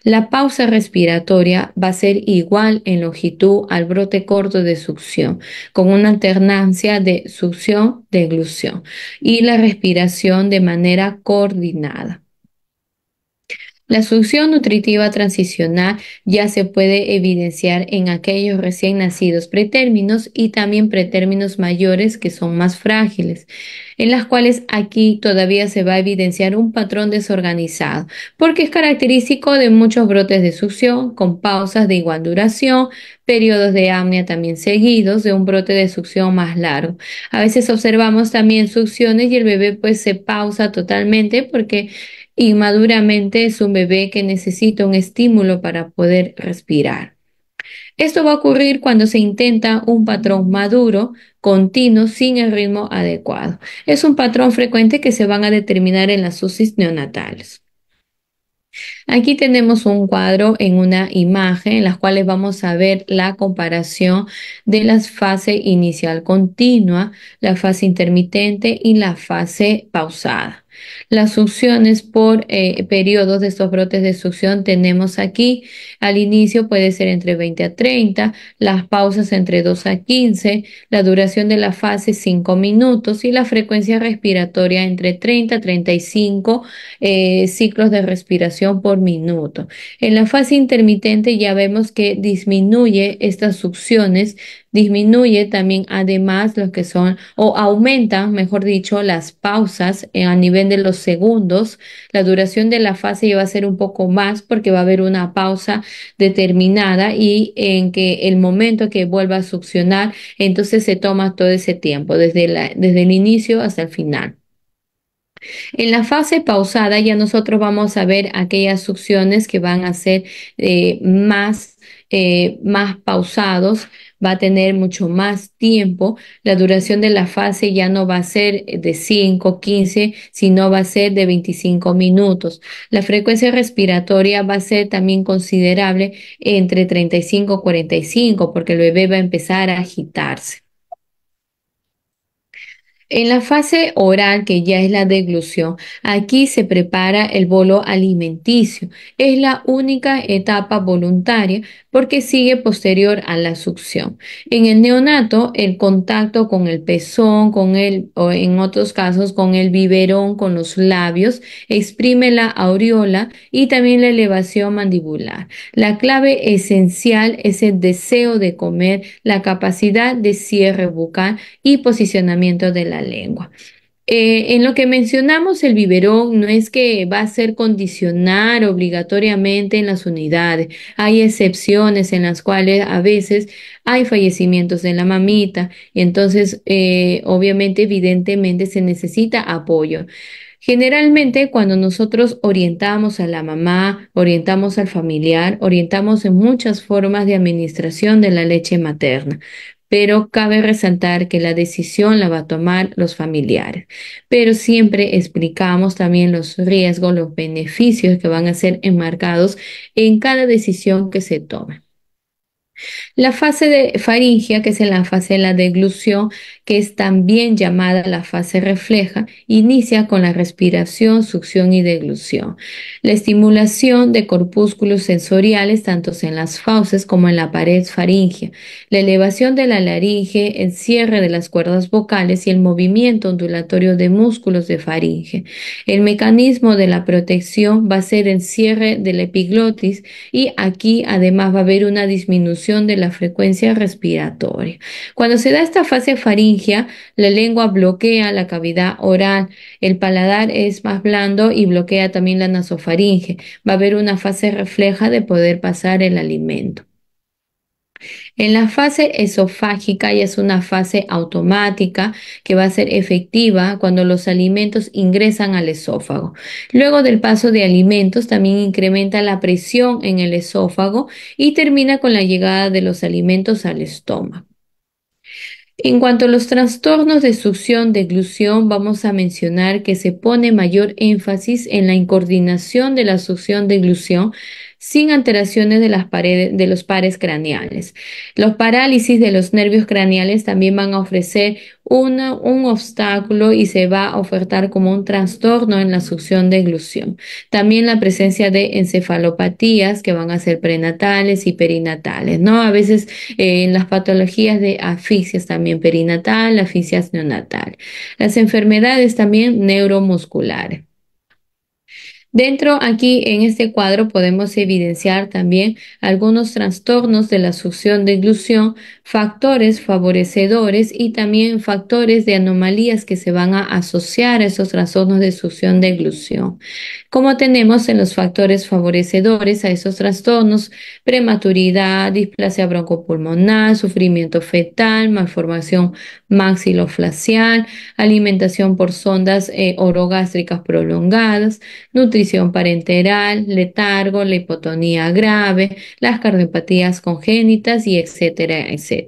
La pausa respiratoria va a ser igual en longitud al brote corto de succión, con una alternancia de succión de y la respiración de manera coordinada. La succión nutritiva transicional ya se puede evidenciar en aquellos recién nacidos pretérminos y también pretérminos mayores que son más frágiles, en las cuales aquí todavía se va a evidenciar un patrón desorganizado, porque es característico de muchos brotes de succión con pausas de igual duración, periodos de apnea también seguidos de un brote de succión más largo. A veces observamos también succiones y el bebé pues se pausa totalmente porque Inmaduramente es un bebé que necesita un estímulo para poder respirar. Esto va a ocurrir cuando se intenta un patrón maduro, continuo, sin el ritmo adecuado. Es un patrón frecuente que se van a determinar en las susis neonatales. Aquí tenemos un cuadro en una imagen en las cuales vamos a ver la comparación de la fase inicial continua, la fase intermitente y la fase pausada. Las succiones por eh, periodos de estos brotes de succión tenemos aquí. Al inicio puede ser entre 20 a 30, las pausas entre 2 a 15, la duración de la fase 5 minutos y la frecuencia respiratoria entre 30 a 35 eh, ciclos de respiración por minuto. En la fase intermitente ya vemos que disminuye estas succiones disminuye también además los que son o aumentan, mejor dicho, las pausas eh, a nivel de los segundos. La duración de la fase va a ser un poco más porque va a haber una pausa determinada y en que el momento que vuelva a succionar, entonces se toma todo ese tiempo, desde, desde el inicio hasta el final. En la fase pausada ya nosotros vamos a ver aquellas succiones que van a ser eh, más, eh, más pausados, va a tener mucho más tiempo. La duración de la fase ya no va a ser eh, de 5, 15, sino va a ser de 25 minutos. La frecuencia respiratoria va a ser también considerable entre 35 y 45 porque el bebé va a empezar a agitarse. En la fase oral, que ya es la deglución, aquí se prepara el bolo alimenticio. Es la única etapa voluntaria porque sigue posterior a la succión. En el neonato, el contacto con el pezón, con el, o en otros casos con el biberón, con los labios, exprime la aureola y también la elevación mandibular. La clave esencial es el deseo de comer, la capacidad de cierre bucal y posicionamiento de la lengua. Eh, en lo que mencionamos, el biberón no es que va a ser condicionar obligatoriamente en las unidades. Hay excepciones en las cuales a veces hay fallecimientos de la mamita entonces, eh, obviamente, evidentemente se necesita apoyo. Generalmente cuando nosotros orientamos a la mamá, orientamos al familiar, orientamos en muchas formas de administración de la leche materna, pero cabe resaltar que la decisión la va a tomar los familiares. Pero siempre explicamos también los riesgos, los beneficios que van a ser enmarcados en cada decisión que se tome. La fase de faringia, que es la fase de la deglución, que es también llamada la fase refleja, inicia con la respiración, succión y deglución. La estimulación de corpúsculos sensoriales, tanto en las fauces como en la pared faringia, la elevación de la laringe, el cierre de las cuerdas vocales y el movimiento ondulatorio de músculos de faringe. El mecanismo de la protección va a ser el cierre de la epiglotis y aquí además va a haber una disminución de la frecuencia respiratoria. Cuando se da esta fase faringia, la lengua bloquea la cavidad oral, el paladar es más blando y bloquea también la nasofaringe. Va a haber una fase refleja de poder pasar el alimento. En la fase esofágica ya es una fase automática que va a ser efectiva cuando los alimentos ingresan al esófago. Luego del paso de alimentos también incrementa la presión en el esófago y termina con la llegada de los alimentos al estómago. En cuanto a los trastornos de succión, de glusión vamos a mencionar que se pone mayor énfasis en la incoordinación de la succión, de glución sin alteraciones de las paredes de los pares craneales. Los parálisis de los nervios craneales también van a ofrecer un obstáculo y se va a ofertar como un trastorno en la succión de glución. También la presencia de encefalopatías que van a ser prenatales y perinatales, ¿no? A veces eh, en las patologías de asfixias también perinatal, asfixias neonatal. Las enfermedades también neuromusculares. Dentro aquí en este cuadro podemos evidenciar también algunos trastornos de la succión de ilusión factores favorecedores y también factores de anomalías que se van a asociar a esos trastornos de succión de glución. Como tenemos en los factores favorecedores a esos trastornos, prematuridad, displasia broncopulmonar, sufrimiento fetal, malformación maxiloflacial, alimentación por sondas eh, orogástricas prolongadas, nutrición parenteral, letargo, la hipotonía grave, las cardiopatías congénitas y etcétera, etcétera.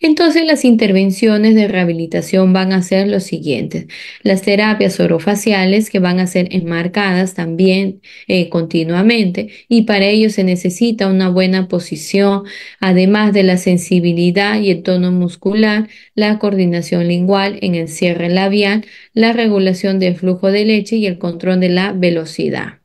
Entonces las intervenciones de rehabilitación van a ser los siguientes. Las terapias orofaciales que van a ser enmarcadas también eh, continuamente y para ello se necesita una buena posición, además de la sensibilidad y el tono muscular, la coordinación lingual en el cierre labial, la regulación del flujo de leche y el control de la velocidad.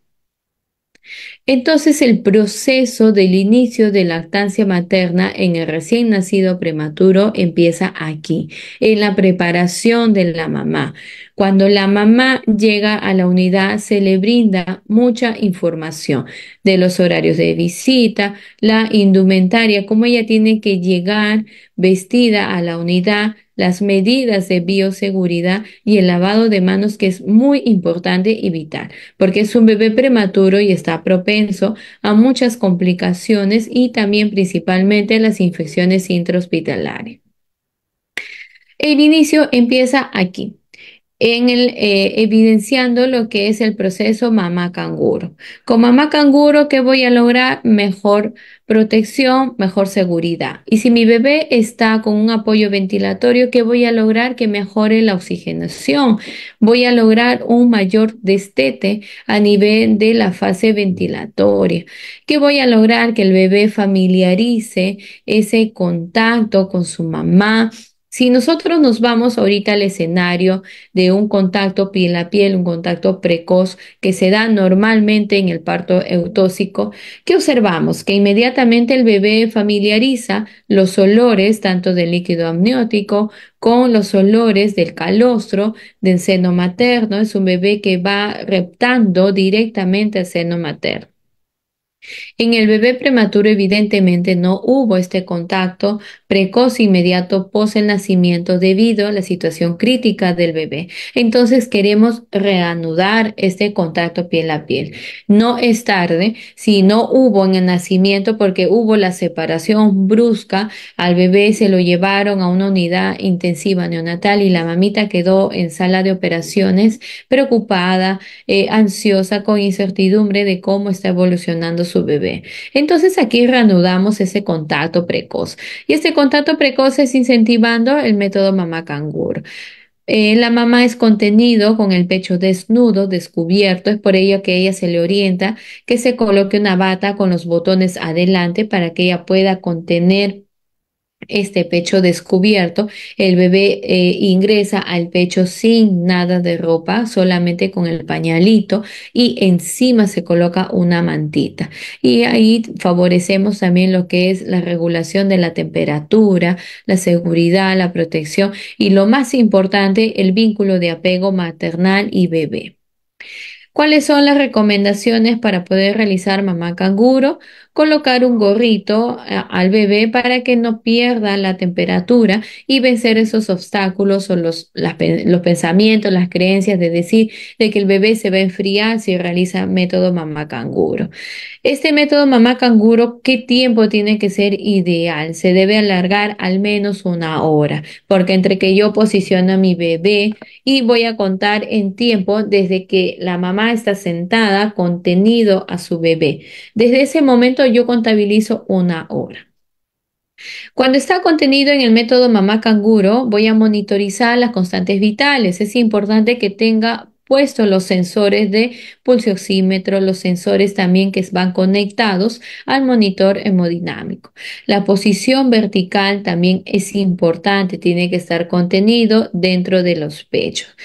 Entonces el proceso del inicio de lactancia materna en el recién nacido prematuro empieza aquí, en la preparación de la mamá. Cuando la mamá llega a la unidad se le brinda mucha información de los horarios de visita, la indumentaria, cómo ella tiene que llegar vestida a la unidad, las medidas de bioseguridad y el lavado de manos que es muy importante y vital, porque es un bebé prematuro y está propenso a muchas complicaciones y también principalmente las infecciones intrahospitalarias. El inicio empieza aquí en el, eh, evidenciando lo que es el proceso mamá canguro. Con mamá canguro, ¿qué voy a lograr? Mejor protección, mejor seguridad. Y si mi bebé está con un apoyo ventilatorio, ¿qué voy a lograr? Que mejore la oxigenación. Voy a lograr un mayor destete a nivel de la fase ventilatoria. ¿Qué voy a lograr? Que el bebé familiarice ese contacto con su mamá, si nosotros nos vamos ahorita al escenario de un contacto piel a piel, un contacto precoz que se da normalmente en el parto eutóxico, ¿qué observamos? Que inmediatamente el bebé familiariza los olores tanto del líquido amniótico con los olores del calostro, del seno materno. Es un bebé que va reptando directamente al seno materno. En el bebé prematuro evidentemente no hubo este contacto precoz inmediato pos el nacimiento debido a la situación crítica del bebé. Entonces queremos reanudar este contacto piel a piel. No es tarde si no hubo en el nacimiento porque hubo la separación brusca, al bebé se lo llevaron a una unidad intensiva neonatal y la mamita quedó en sala de operaciones preocupada, eh, ansiosa, con incertidumbre de cómo está evolucionando su bebé. Entonces aquí reanudamos ese contacto precoz. Y este contacto precoz es incentivando el método mamá cangur. Eh, la mamá es contenido con el pecho desnudo, descubierto, es por ello que ella se le orienta que se coloque una bata con los botones adelante para que ella pueda contener este pecho descubierto, el bebé eh, ingresa al pecho sin nada de ropa, solamente con el pañalito y encima se coloca una mantita. Y ahí favorecemos también lo que es la regulación de la temperatura, la seguridad, la protección y lo más importante, el vínculo de apego maternal y bebé. ¿Cuáles son las recomendaciones para poder realizar mamá canguro? colocar un gorrito eh, al bebé para que no pierda la temperatura y vencer esos obstáculos o los, los pensamientos, las creencias de decir de que el bebé se va a enfriar si realiza método mamá canguro. Este método mamá canguro, ¿qué tiempo tiene que ser ideal? Se debe alargar al menos una hora, porque entre que yo posiciono a mi bebé y voy a contar en tiempo desde que la mamá está sentada contenido a su bebé. Desde ese momento yo contabilizo una hora. Cuando está contenido en el método mamá canguro, voy a monitorizar las constantes vitales. Es importante que tenga puestos los sensores de pulsioxímetro, los sensores también que van conectados al monitor hemodinámico. La posición vertical también es importante, tiene que estar contenido dentro de los pechos.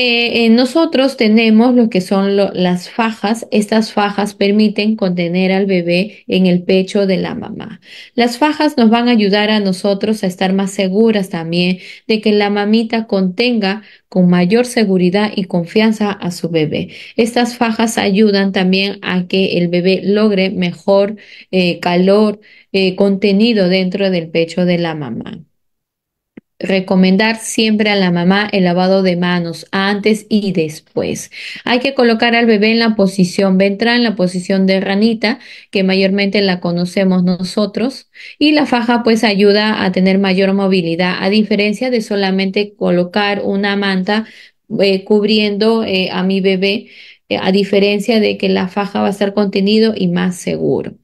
Eh, nosotros tenemos lo que son las fajas. Estas fajas permiten contener al bebé en el pecho de la mamá. Las fajas nos van a ayudar a nosotros a estar más seguras también de que la mamita contenga con mayor seguridad y confianza a su bebé. Estas fajas ayudan también a que el bebé logre mejor eh, calor, eh, contenido dentro del pecho de la mamá recomendar siempre a la mamá el lavado de manos antes y después. Hay que colocar al bebé en la posición ventral, en la posición de ranita, que mayormente la conocemos nosotros, y la faja pues ayuda a tener mayor movilidad, a diferencia de solamente colocar una manta eh, cubriendo eh, a mi bebé, eh, a diferencia de que la faja va a ser contenido y más seguro.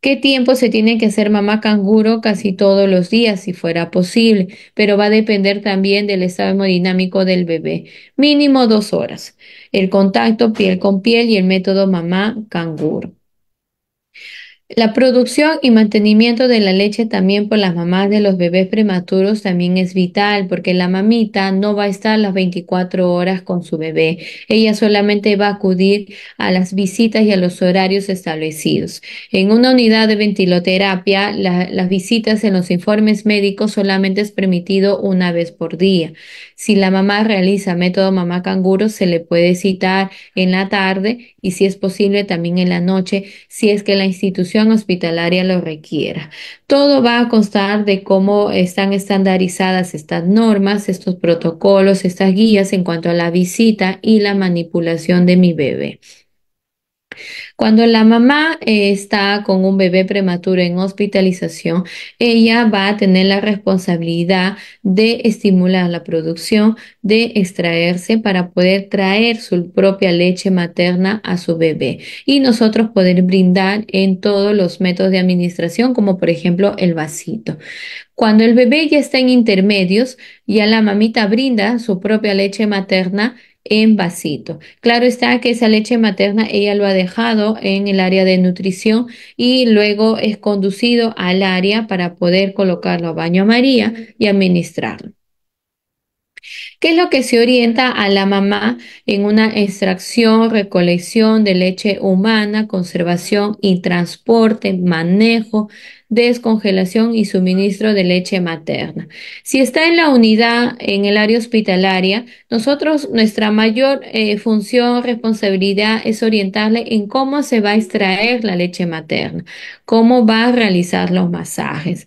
¿Qué tiempo se tiene que hacer mamá canguro casi todos los días, si fuera posible? Pero va a depender también del estado hemodinámico del bebé. Mínimo dos horas. El contacto piel con piel y el método mamá canguro. La producción y mantenimiento de la leche también por las mamás de los bebés prematuros también es vital porque la mamita no va a estar las 24 horas con su bebé. Ella solamente va a acudir a las visitas y a los horarios establecidos. En una unidad de ventiloterapia, las visitas en los informes médicos solamente es permitido una vez por día. Si la mamá realiza método mamá canguro, se le puede citar en la tarde y si es posible también en la noche, si es que la institución hospitalaria lo requiera. Todo va a constar de cómo están estandarizadas estas normas, estos protocolos, estas guías en cuanto a la visita y la manipulación de mi bebé. Cuando la mamá eh, está con un bebé prematuro en hospitalización, ella va a tener la responsabilidad de estimular la producción, de extraerse para poder traer su propia leche materna a su bebé y nosotros poder brindar en todos los métodos de administración, como por ejemplo el vasito. Cuando el bebé ya está en intermedios, y a la mamita brinda su propia leche materna en vasito. Claro está que esa leche materna ella lo ha dejado en el área de nutrición y luego es conducido al área para poder colocarlo a baño a María y administrarlo. ¿Qué es lo que se orienta a la mamá en una extracción, recolección de leche humana, conservación y transporte, manejo, descongelación y suministro de leche materna. Si está en la unidad, en el área hospitalaria, nosotros, nuestra mayor eh, función, responsabilidad es orientarle en cómo se va a extraer la leche materna, cómo va a realizar los masajes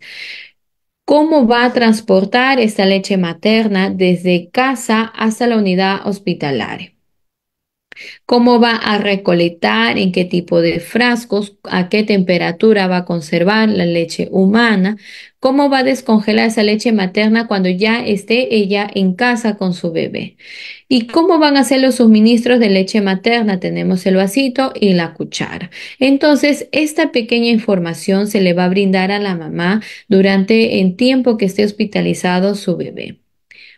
cómo va a transportar esta leche materna desde casa hasta la unidad hospitalaria cómo va a recolectar, en qué tipo de frascos, a qué temperatura va a conservar la leche humana, cómo va a descongelar esa leche materna cuando ya esté ella en casa con su bebé y cómo van a ser los suministros de leche materna. Tenemos el vasito y la cuchara. Entonces, esta pequeña información se le va a brindar a la mamá durante el tiempo que esté hospitalizado su bebé.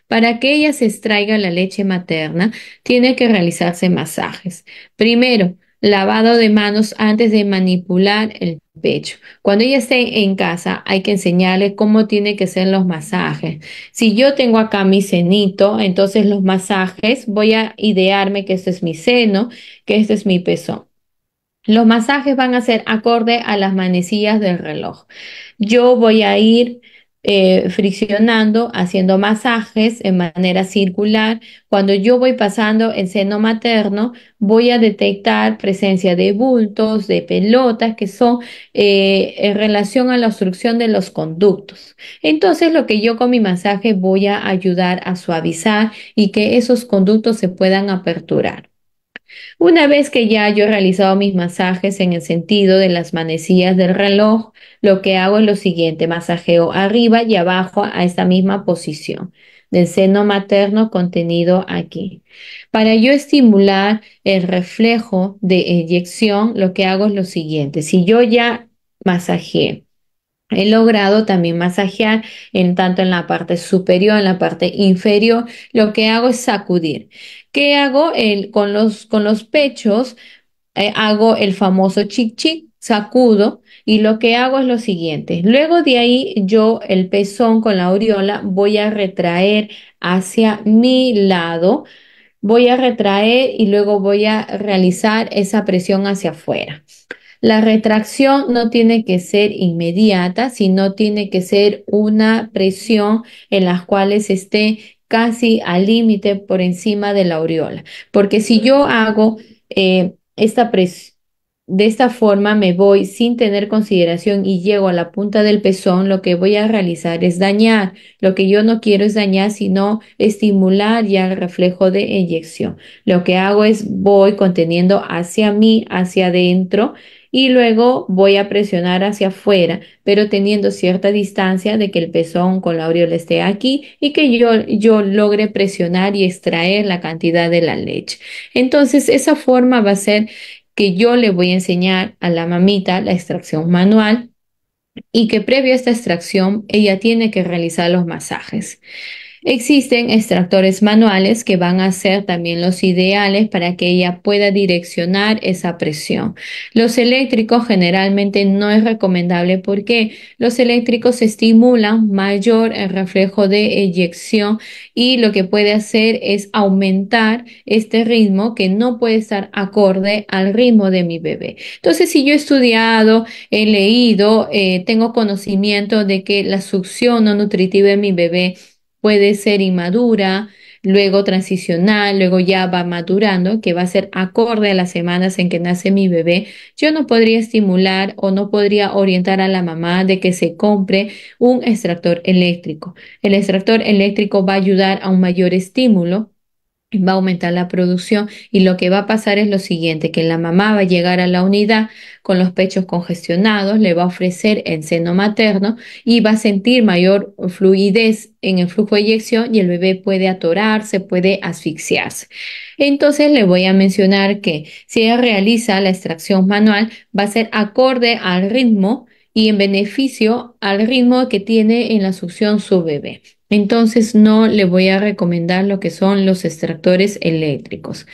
Para que ella se extraiga la leche materna, tiene que realizarse masajes. Primero, lavado de manos antes de manipular el pecho. Cuando ella esté en casa, hay que enseñarle cómo tiene que ser los masajes. Si yo tengo acá mi cenito, entonces los masajes, voy a idearme que este es mi seno, que este es mi pezón. Los masajes van a ser acorde a las manecillas del reloj. Yo voy a ir eh, friccionando, haciendo masajes en manera circular. Cuando yo voy pasando el seno materno, voy a detectar presencia de bultos, de pelotas, que son eh, en relación a la obstrucción de los conductos. Entonces, lo que yo con mi masaje voy a ayudar a suavizar y que esos conductos se puedan aperturar. Una vez que ya yo he realizado mis masajes en el sentido de las manecillas del reloj, lo que hago es lo siguiente, masajeo arriba y abajo a esta misma posición del seno materno contenido aquí. Para yo estimular el reflejo de eyección, lo que hago es lo siguiente, si yo ya masajeé He logrado también masajear en tanto en la parte superior, en la parte inferior. Lo que hago es sacudir. ¿Qué hago el, con, los, con los pechos? Eh, hago el famoso chic chic, sacudo y lo que hago es lo siguiente. Luego de ahí yo el pezón con la aureola voy a retraer hacia mi lado. Voy a retraer y luego voy a realizar esa presión hacia afuera. La retracción no tiene que ser inmediata, sino tiene que ser una presión en las cuales esté casi al límite por encima de la aureola. Porque si yo hago eh, esta presión, de esta forma me voy sin tener consideración y llego a la punta del pezón, lo que voy a realizar es dañar. Lo que yo no quiero es dañar, sino estimular ya el reflejo de inyección. Lo que hago es voy conteniendo hacia mí, hacia adentro, y luego voy a presionar hacia afuera, pero teniendo cierta distancia de que el pezón con la aureola esté aquí y que yo, yo logre presionar y extraer la cantidad de la leche. Entonces, esa forma va a ser que yo le voy a enseñar a la mamita la extracción manual y que previo a esta extracción ella tiene que realizar los masajes. Existen extractores manuales que van a ser también los ideales para que ella pueda direccionar esa presión. Los eléctricos generalmente no es recomendable porque los eléctricos estimulan mayor el reflejo de eyección y lo que puede hacer es aumentar este ritmo que no puede estar acorde al ritmo de mi bebé. Entonces, si yo he estudiado, he leído, eh, tengo conocimiento de que la succión no nutritiva de mi bebé puede ser inmadura, luego transicional, luego ya va madurando, que va a ser acorde a las semanas en que nace mi bebé, yo no podría estimular o no podría orientar a la mamá de que se compre un extractor eléctrico. El extractor eléctrico va a ayudar a un mayor estímulo, va a aumentar la producción y lo que va a pasar es lo siguiente, que la mamá va a llegar a la unidad con los pechos congestionados, le va a ofrecer el seno materno y va a sentir mayor fluidez en el flujo de eyección y el bebé puede atorarse, puede asfixiarse. Entonces le voy a mencionar que si ella realiza la extracción manual va a ser acorde al ritmo y en beneficio al ritmo que tiene en la succión su bebé. Entonces no le voy a recomendar lo que son los extractores eléctricos.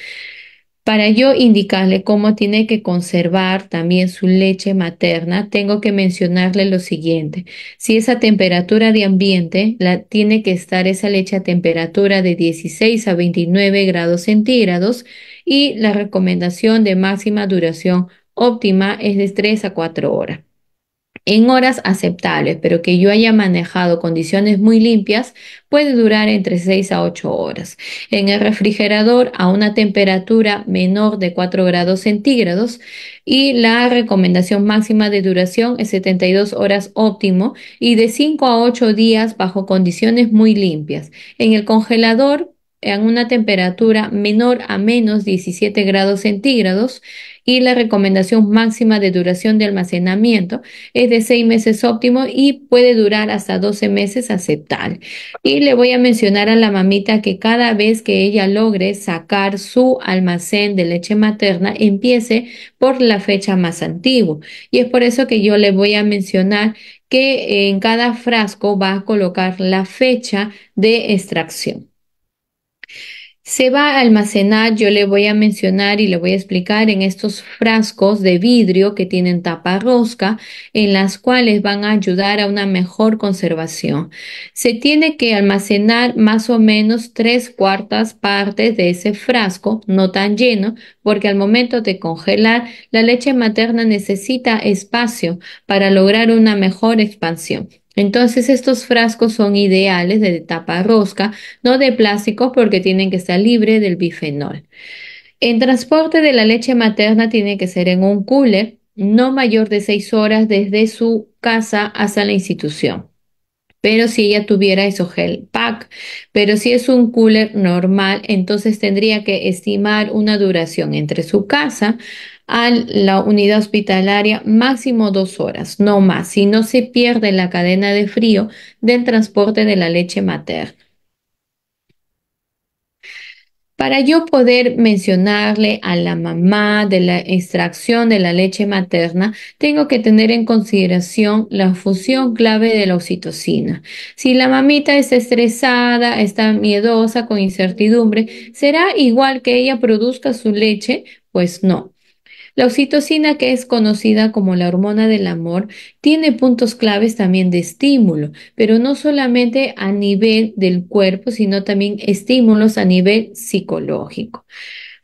Para yo indicarle cómo tiene que conservar también su leche materna, tengo que mencionarle lo siguiente. Si esa temperatura de ambiente, la, tiene que estar esa leche a temperatura de 16 a 29 grados centígrados y la recomendación de máxima duración óptima es de 3 a 4 horas en horas aceptables, pero que yo haya manejado condiciones muy limpias, puede durar entre 6 a 8 horas. En el refrigerador a una temperatura menor de 4 grados centígrados y la recomendación máxima de duración es 72 horas óptimo y de 5 a 8 días bajo condiciones muy limpias. En el congelador en una temperatura menor a menos 17 grados centígrados y la recomendación máxima de duración de almacenamiento es de seis meses óptimo y puede durar hasta 12 meses aceptable. Y le voy a mencionar a la mamita que cada vez que ella logre sacar su almacén de leche materna, empiece por la fecha más antigua. Y es por eso que yo le voy a mencionar que en cada frasco va a colocar la fecha de extracción se va a almacenar, yo le voy a mencionar y le voy a explicar en estos frascos de vidrio que tienen tapa rosca, en las cuales van a ayudar a una mejor conservación. Se tiene que almacenar más o menos tres cuartas partes de ese frasco, no tan lleno, porque al momento de congelar, la leche materna necesita espacio para lograr una mejor expansión. Entonces estos frascos son ideales de tapa rosca, no de plástico porque tienen que estar libre del bifenol. El transporte de la leche materna tiene que ser en un cooler no mayor de seis horas desde su casa hasta la institución. Pero si ella tuviera gel pack, pero si es un cooler normal, entonces tendría que estimar una duración entre su casa a la unidad hospitalaria máximo dos horas, no más, si no se pierde la cadena de frío del transporte de la leche materna. Para yo poder mencionarle a la mamá de la extracción de la leche materna, tengo que tener en consideración la función clave de la oxitocina. Si la mamita está estresada, está miedosa, con incertidumbre, ¿será igual que ella produzca su leche? Pues no. La oxitocina, que es conocida como la hormona del amor, tiene puntos claves también de estímulo, pero no solamente a nivel del cuerpo, sino también estímulos a nivel psicológico.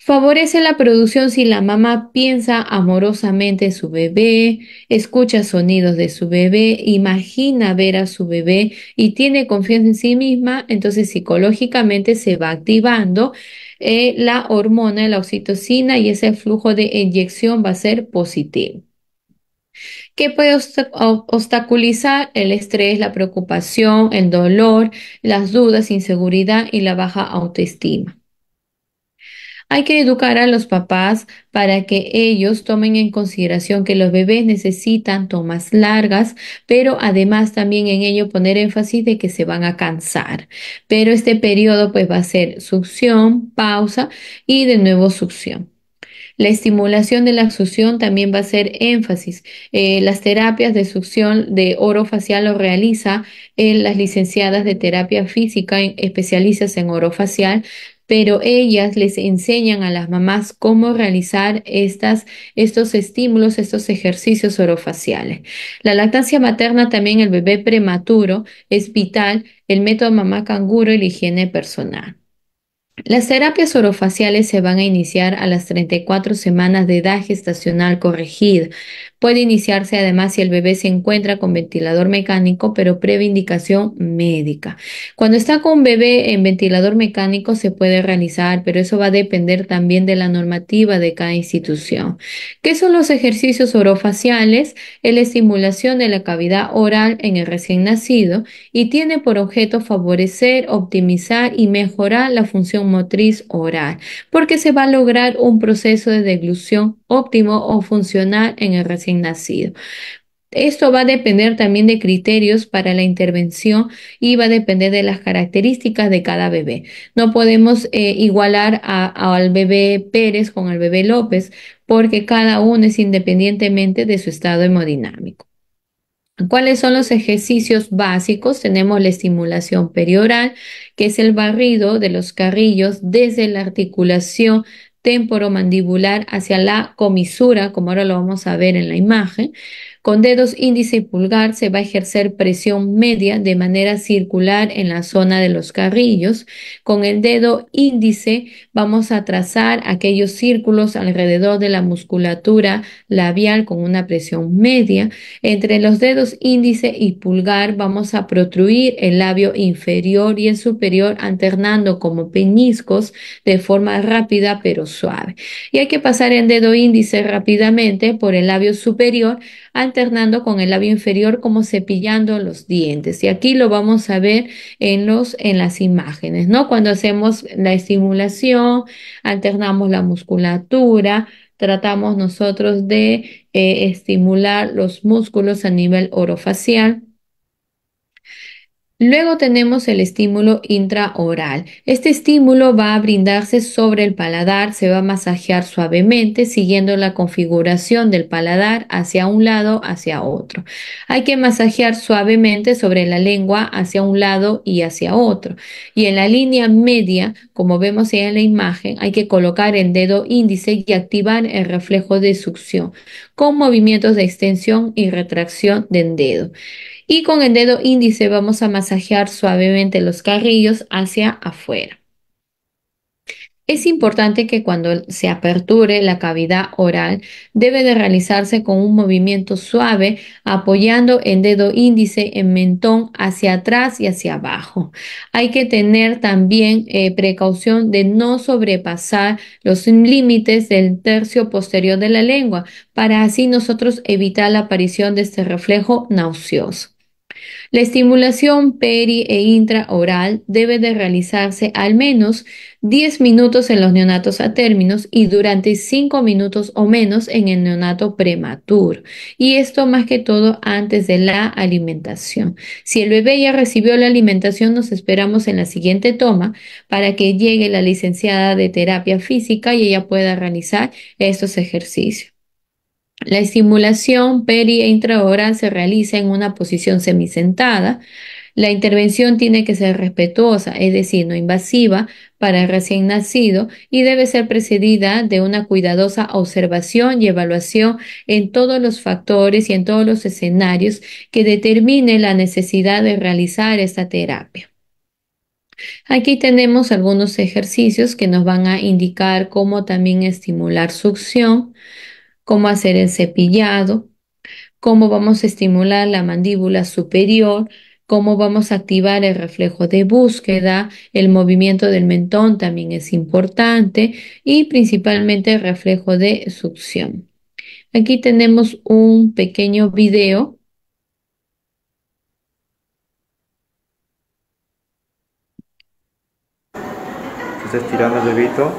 Favorece la producción si la mamá piensa amorosamente en su bebé, escucha sonidos de su bebé, imagina ver a su bebé y tiene confianza en sí misma, entonces psicológicamente se va activando eh, la hormona, la oxitocina y ese flujo de inyección va a ser positivo. ¿Qué puede obstaculizar el estrés, la preocupación, el dolor, las dudas, inseguridad y la baja autoestima? Hay que educar a los papás para que ellos tomen en consideración que los bebés necesitan tomas largas, pero además también en ello poner énfasis de que se van a cansar. Pero este periodo pues va a ser succión, pausa y de nuevo succión. La estimulación de la succión también va a ser énfasis. Eh, las terapias de succión de oro facial lo realiza en eh, las licenciadas de terapia física, en, especialistas en orofacial, pero ellas les enseñan a las mamás cómo realizar estos estímulos, estos ejercicios orofaciales. La lactancia materna también el bebé prematuro es vital, el método mamá canguro y la higiene personal. Las terapias orofaciales se van a iniciar a las 34 semanas de edad gestacional corregida, Puede iniciarse además si el bebé se encuentra con ventilador mecánico, pero previa indicación médica. Cuando está con un bebé en ventilador mecánico se puede realizar, pero eso va a depender también de la normativa de cada institución. ¿Qué son los ejercicios orofaciales? Es la estimulación de la cavidad oral en el recién nacido y tiene por objeto favorecer, optimizar y mejorar la función motriz oral, porque se va a lograr un proceso de deglución óptimo o funcional en el recién nacido. Esto va a depender también de criterios para la intervención y va a depender de las características de cada bebé. No podemos eh, igualar al bebé Pérez con al bebé López porque cada uno es independientemente de su estado hemodinámico. ¿Cuáles son los ejercicios básicos? Tenemos la estimulación perioral, que es el barrido de los carrillos desde la articulación mandibular hacia la comisura, como ahora lo vamos a ver en la imagen, con dedos índice y pulgar se va a ejercer presión media de manera circular en la zona de los carrillos. Con el dedo índice vamos a trazar aquellos círculos alrededor de la musculatura labial con una presión media. Entre los dedos índice y pulgar vamos a protruir el labio inferior y el superior alternando como peñiscos de forma rápida pero suave. Y hay que pasar el dedo índice rápidamente por el labio superior alternando con el labio inferior como cepillando los dientes. Y aquí lo vamos a ver en, los, en las imágenes, ¿no? Cuando hacemos la estimulación, alternamos la musculatura, tratamos nosotros de eh, estimular los músculos a nivel orofacial Luego tenemos el estímulo intraoral. Este estímulo va a brindarse sobre el paladar, se va a masajear suavemente siguiendo la configuración del paladar hacia un lado, hacia otro. Hay que masajear suavemente sobre la lengua hacia un lado y hacia otro. Y en la línea media, como vemos en la imagen, hay que colocar el dedo índice y activar el reflejo de succión con movimientos de extensión y retracción del dedo y con el dedo índice vamos a masajear suavemente los carrillos hacia afuera. Es importante que cuando se aperture la cavidad oral debe de realizarse con un movimiento suave apoyando el dedo índice en mentón hacia atrás y hacia abajo. Hay que tener también eh, precaución de no sobrepasar los límites del tercio posterior de la lengua para así nosotros evitar la aparición de este reflejo nauseoso. La estimulación peri e intraoral debe de realizarse al menos 10 minutos en los neonatos a términos y durante 5 minutos o menos en el neonato prematuro. Y esto más que todo antes de la alimentación. Si el bebé ya recibió la alimentación, nos esperamos en la siguiente toma para que llegue la licenciada de terapia física y ella pueda realizar estos ejercicios. La estimulación peri e intraoral se realiza en una posición semisentada. La intervención tiene que ser respetuosa, es decir, no invasiva para el recién nacido y debe ser precedida de una cuidadosa observación y evaluación en todos los factores y en todos los escenarios que determine la necesidad de realizar esta terapia. Aquí tenemos algunos ejercicios que nos van a indicar cómo también estimular succión, cómo hacer el cepillado, cómo vamos a estimular la mandíbula superior, cómo vamos a activar el reflejo de búsqueda, el movimiento del mentón también es importante y principalmente el reflejo de succión. Aquí tenemos un pequeño video. estirando bebito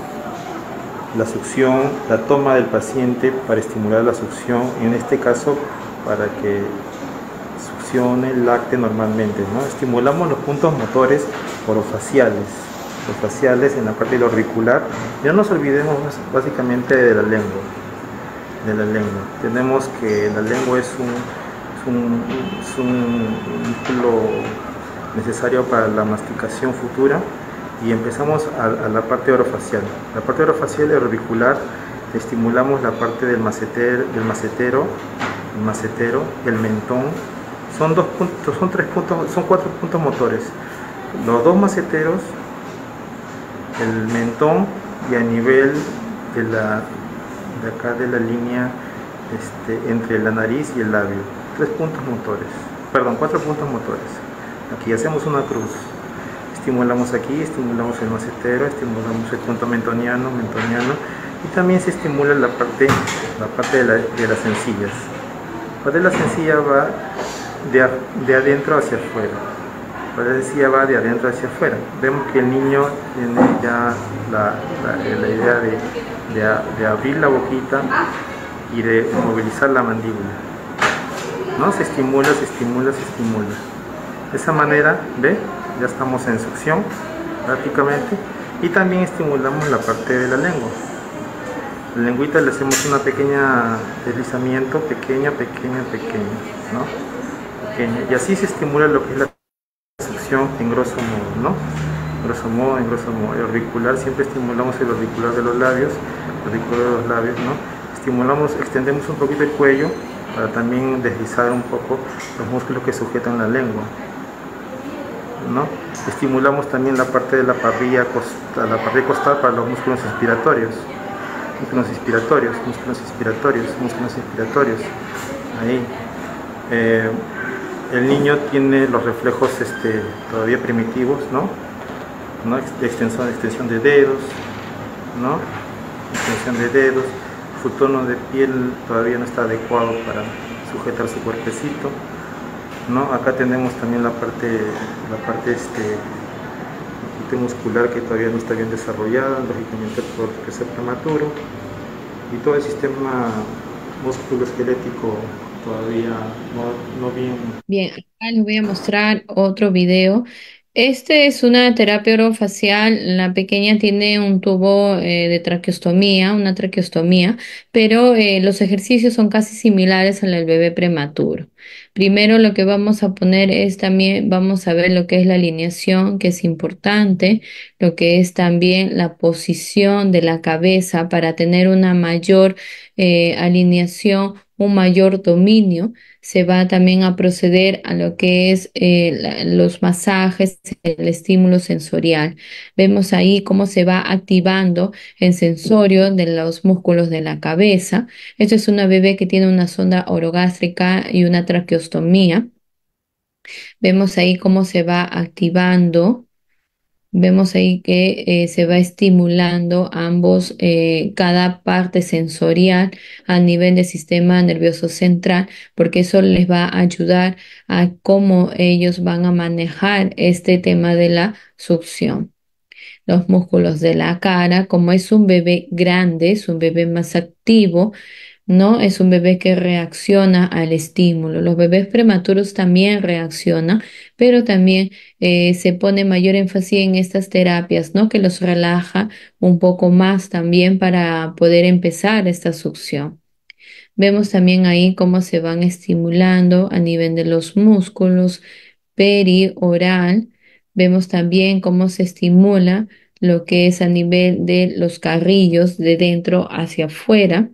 la succión, la toma del paciente para estimular la succión, en este caso para que succione, el lácteo normalmente. ¿no? Estimulamos los puntos motores orofaciales, orofaciales en la parte del auricular. Ya no nos olvidemos básicamente de la lengua. De la lengua. Tenemos que la lengua es un, es es un necesario para la masticación futura y empezamos a, la parte orofacial. La parte orofacial orbicular estimulamos la parte del, maceter, del macetero, el macetero, el mentón. Son, dos puntos, son, tres puntos, son cuatro puntos motores. Los dos maceteros, el mentón y a nivel de, la, de acá de la línea este, entre la nariz y el labio. Tres puntos motores. Perdón, cuatro puntos motores. Aquí hacemos una cruz estimulamos aquí, estimulamos el macetero, estimulamos el punto mentoniano, mentoniano y también se estimula la parte, la parte de, las sencillas. La de la sencilla va de, adentro hacia afuera. La de la sencilla va de adentro hacia afuera. Vemos que el niño tiene ya la, idea de, de abrir la boquita y de movilizar la mandíbula. ¿No? Se estimula, se estimula, se estimula. De esa manera, ¿ve? ya estamos en succión prácticamente y también estimulamos la parte de la lengua la lengüita le hacemos una pequeña deslizamiento pequeña pequeña pequeña ¿no? y así se estimula lo que es la succión en grosso modo ¿no? grosso modo, en grosso modo. El orbicular, siempre estimulamos el orbicular de los labios, el orbicular de los labios, ¿no? Estimulamos, extendemos un poquito el cuello para también deslizar un poco los músculos que sujetan la lengua. Estimulamos también la parte de la parrilla, costal, la parrilla costal para los músculos inspiratorios, músculos inspiratorios, músculos inspiratorios, músculos inspiratorios. Ahí. Eh, el niño tiene los reflejos este, todavía primitivos, ¿no? ¿no? Extensión, extensión de dedos, ¿no? Extensión de dedos, su tono de piel todavía no está adecuado para sujetar su cuerpecito. ¿no? Acá tenemos también la parte, la parte este, muscular que todavía no está bien desarrollada, lógicamente por es prematuro, y todo el sistema musculoesquelético todavía no bien. Bien, acá les voy a mostrar otro video este es una terapia orofacial. La pequeña tiene un tubo eh, de traqueostomía, una traqueostomía, pero eh, los ejercicios son casi similares al del bebé prematuro. Primero lo que vamos a poner es también, vamos a ver lo que es la alineación, que es importante, lo que es también la posición de la cabeza para tener una mayor eh, alineación, un mayor dominio se va también a proceder a lo que es eh, los masajes, el estímulo sensorial. Vemos ahí cómo se va activando el sensorio de los músculos de la cabeza. Esto es una bebé que tiene una sonda orogástrica y una traqueostomía. Vemos ahí cómo se va activando vemos ahí que eh, se va estimulando ambos, eh, cada parte sensorial a nivel del sistema nervioso central, porque eso les va a ayudar a cómo ellos van a manejar este tema de la succión. Los músculos de la cara, como es un bebé grande, es un bebé más activo, ¿no? Es un bebé que reacciona al estímulo. Los bebés prematuros también reaccionan, pero también eh, se pone mayor énfasis en estas terapias, ¿no? Que los relaja un poco más también para poder empezar esta succión. Vemos también ahí cómo se van estimulando a nivel de los músculos perioral. Vemos también cómo se estimula lo que es a nivel de los carrillos de dentro hacia afuera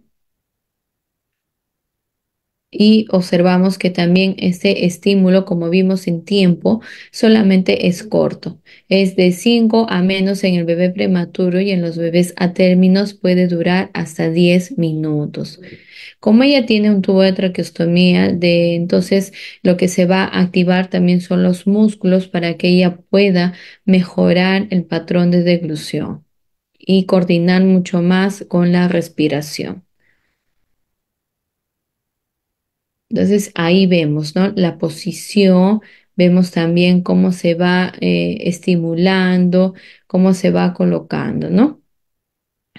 y observamos que también este estímulo, como vimos en tiempo, solamente es corto. Es de 5 a menos en el bebé prematuro y en los bebés a términos puede durar hasta 10 minutos. Como ella tiene un tubo de traqueostomía, entonces lo que se va a activar también son los músculos para que ella pueda mejorar el patrón de deglución y coordinar mucho más con la respiración. Entonces ahí vemos, La posición, vemos también cómo se va eh, estimulando, cómo se va colocando, ¿no?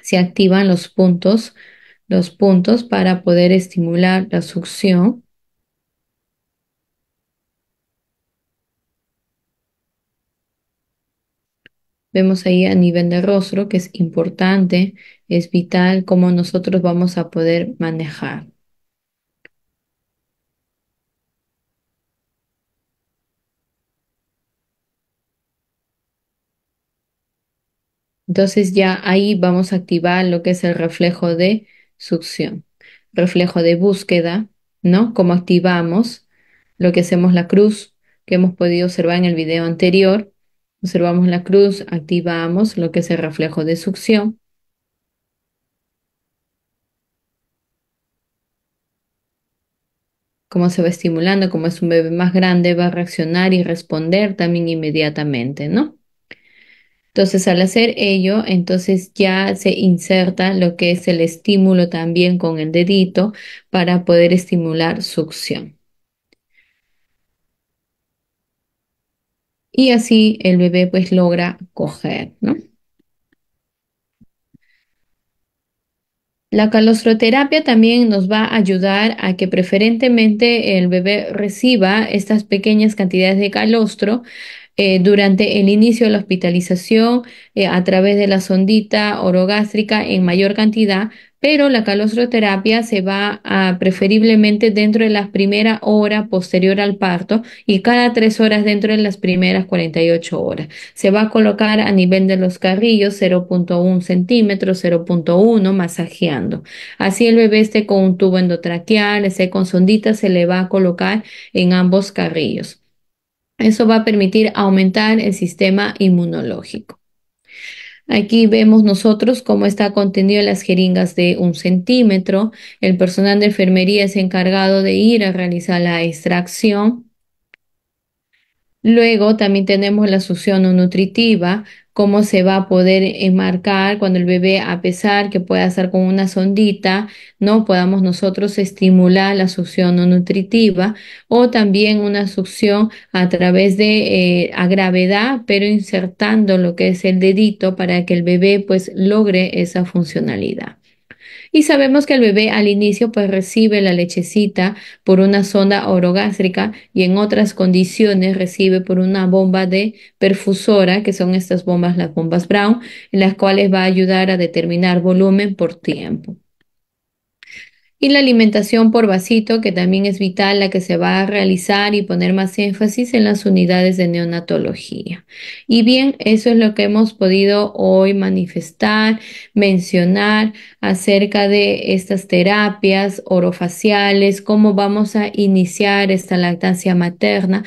Se activan los puntos, los puntos para poder estimular la succión. Vemos ahí a nivel de rostro que es importante, es vital cómo nosotros vamos a poder manejar. Entonces ya ahí vamos a activar lo que es el reflejo de succión, reflejo de búsqueda, ¿no? Como activamos lo que hacemos la cruz que hemos podido observar en el video anterior. Observamos la cruz, activamos lo que es el reflejo de succión. cómo se va estimulando, como es un bebé más grande, va a reaccionar y responder también inmediatamente, ¿no? Entonces, al hacer ello, entonces ya se inserta lo que es el estímulo también con el dedito para poder estimular succión. Y así el bebé pues logra coger, La calostroterapia también nos va a ayudar a que preferentemente el bebé reciba estas pequeñas cantidades de calostro eh, durante el inicio de la hospitalización eh, a través de la sondita orogástrica en mayor cantidad, pero la calostroterapia se va a, preferiblemente dentro de la primera hora posterior al parto y cada tres horas dentro de las primeras 48 horas. Se va a colocar a nivel de los carrillos 0.1 centímetros, 0.1 masajeando. Así el bebé esté con un tubo endotraqueal, esté con sondita se le va a colocar en ambos carrillos. Eso va a permitir aumentar el sistema inmunológico. Aquí vemos nosotros cómo está contenido las jeringas de un centímetro. El personal de enfermería es encargado de ir a realizar la extracción. Luego también tenemos la succión nutritiva cómo se va a poder enmarcar cuando el bebé, a pesar que pueda hacer con una sondita, no podamos nosotros estimular la succión no nutritiva o también una succión a través de eh, a gravedad, pero insertando lo que es el dedito para que el bebé pues logre esa funcionalidad. Y sabemos que el bebé al inicio pues recibe la lechecita por una sonda orogástrica y en otras condiciones recibe por una bomba de perfusora, que son estas bombas, las bombas Brown, en las cuales va a ayudar a determinar volumen por tiempo y la alimentación por vasito, que también es vital, la que se va a realizar y poner más énfasis en las unidades de neonatología. Y bien, eso es lo que hemos podido hoy manifestar, mencionar acerca de estas terapias orofaciales, cómo vamos a iniciar esta lactancia materna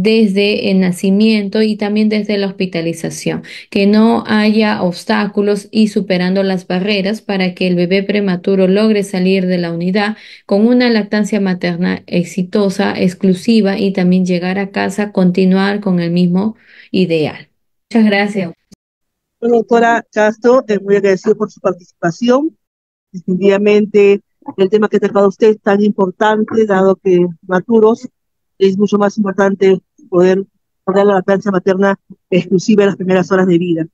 desde el nacimiento y también desde la hospitalización, que no haya obstáculos y superando las barreras para que el bebé prematuro logre salir de la unidad con una lactancia materna exitosa, exclusiva y también llegar a casa, continuar con el mismo ideal. Muchas gracias. doctora Castro, eh, muy agradecido por su participación. Definitivamente el tema que ha tratado usted es tan importante, dado que maturos es mucho más importante poder dar la lactancia materna exclusiva en las primeras horas de vida,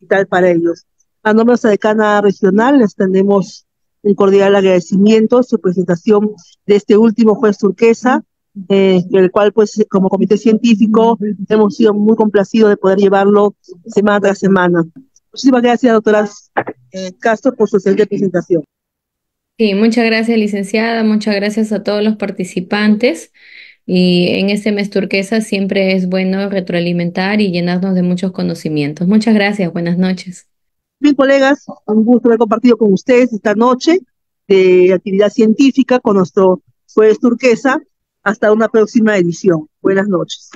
Y tal para ellos. A nombre de nuestra decana regional, les tendremos un cordial agradecimiento su presentación de este último juez turquesa, del eh, el cual, pues, como comité científico, hemos sido muy complacidos de poder llevarlo semana tras semana. Muchísimas gracias, doctora eh, Castro, por su excelente presentación. Sí, muchas gracias, licenciada. Muchas gracias a todos los participantes. Y en este mes turquesa siempre es bueno retroalimentar y llenarnos de muchos conocimientos. Muchas gracias, buenas noches. Bien, colegas, un gusto haber compartido con ustedes esta noche de actividad científica con nuestro jueves turquesa. Hasta una próxima edición. Buenas noches.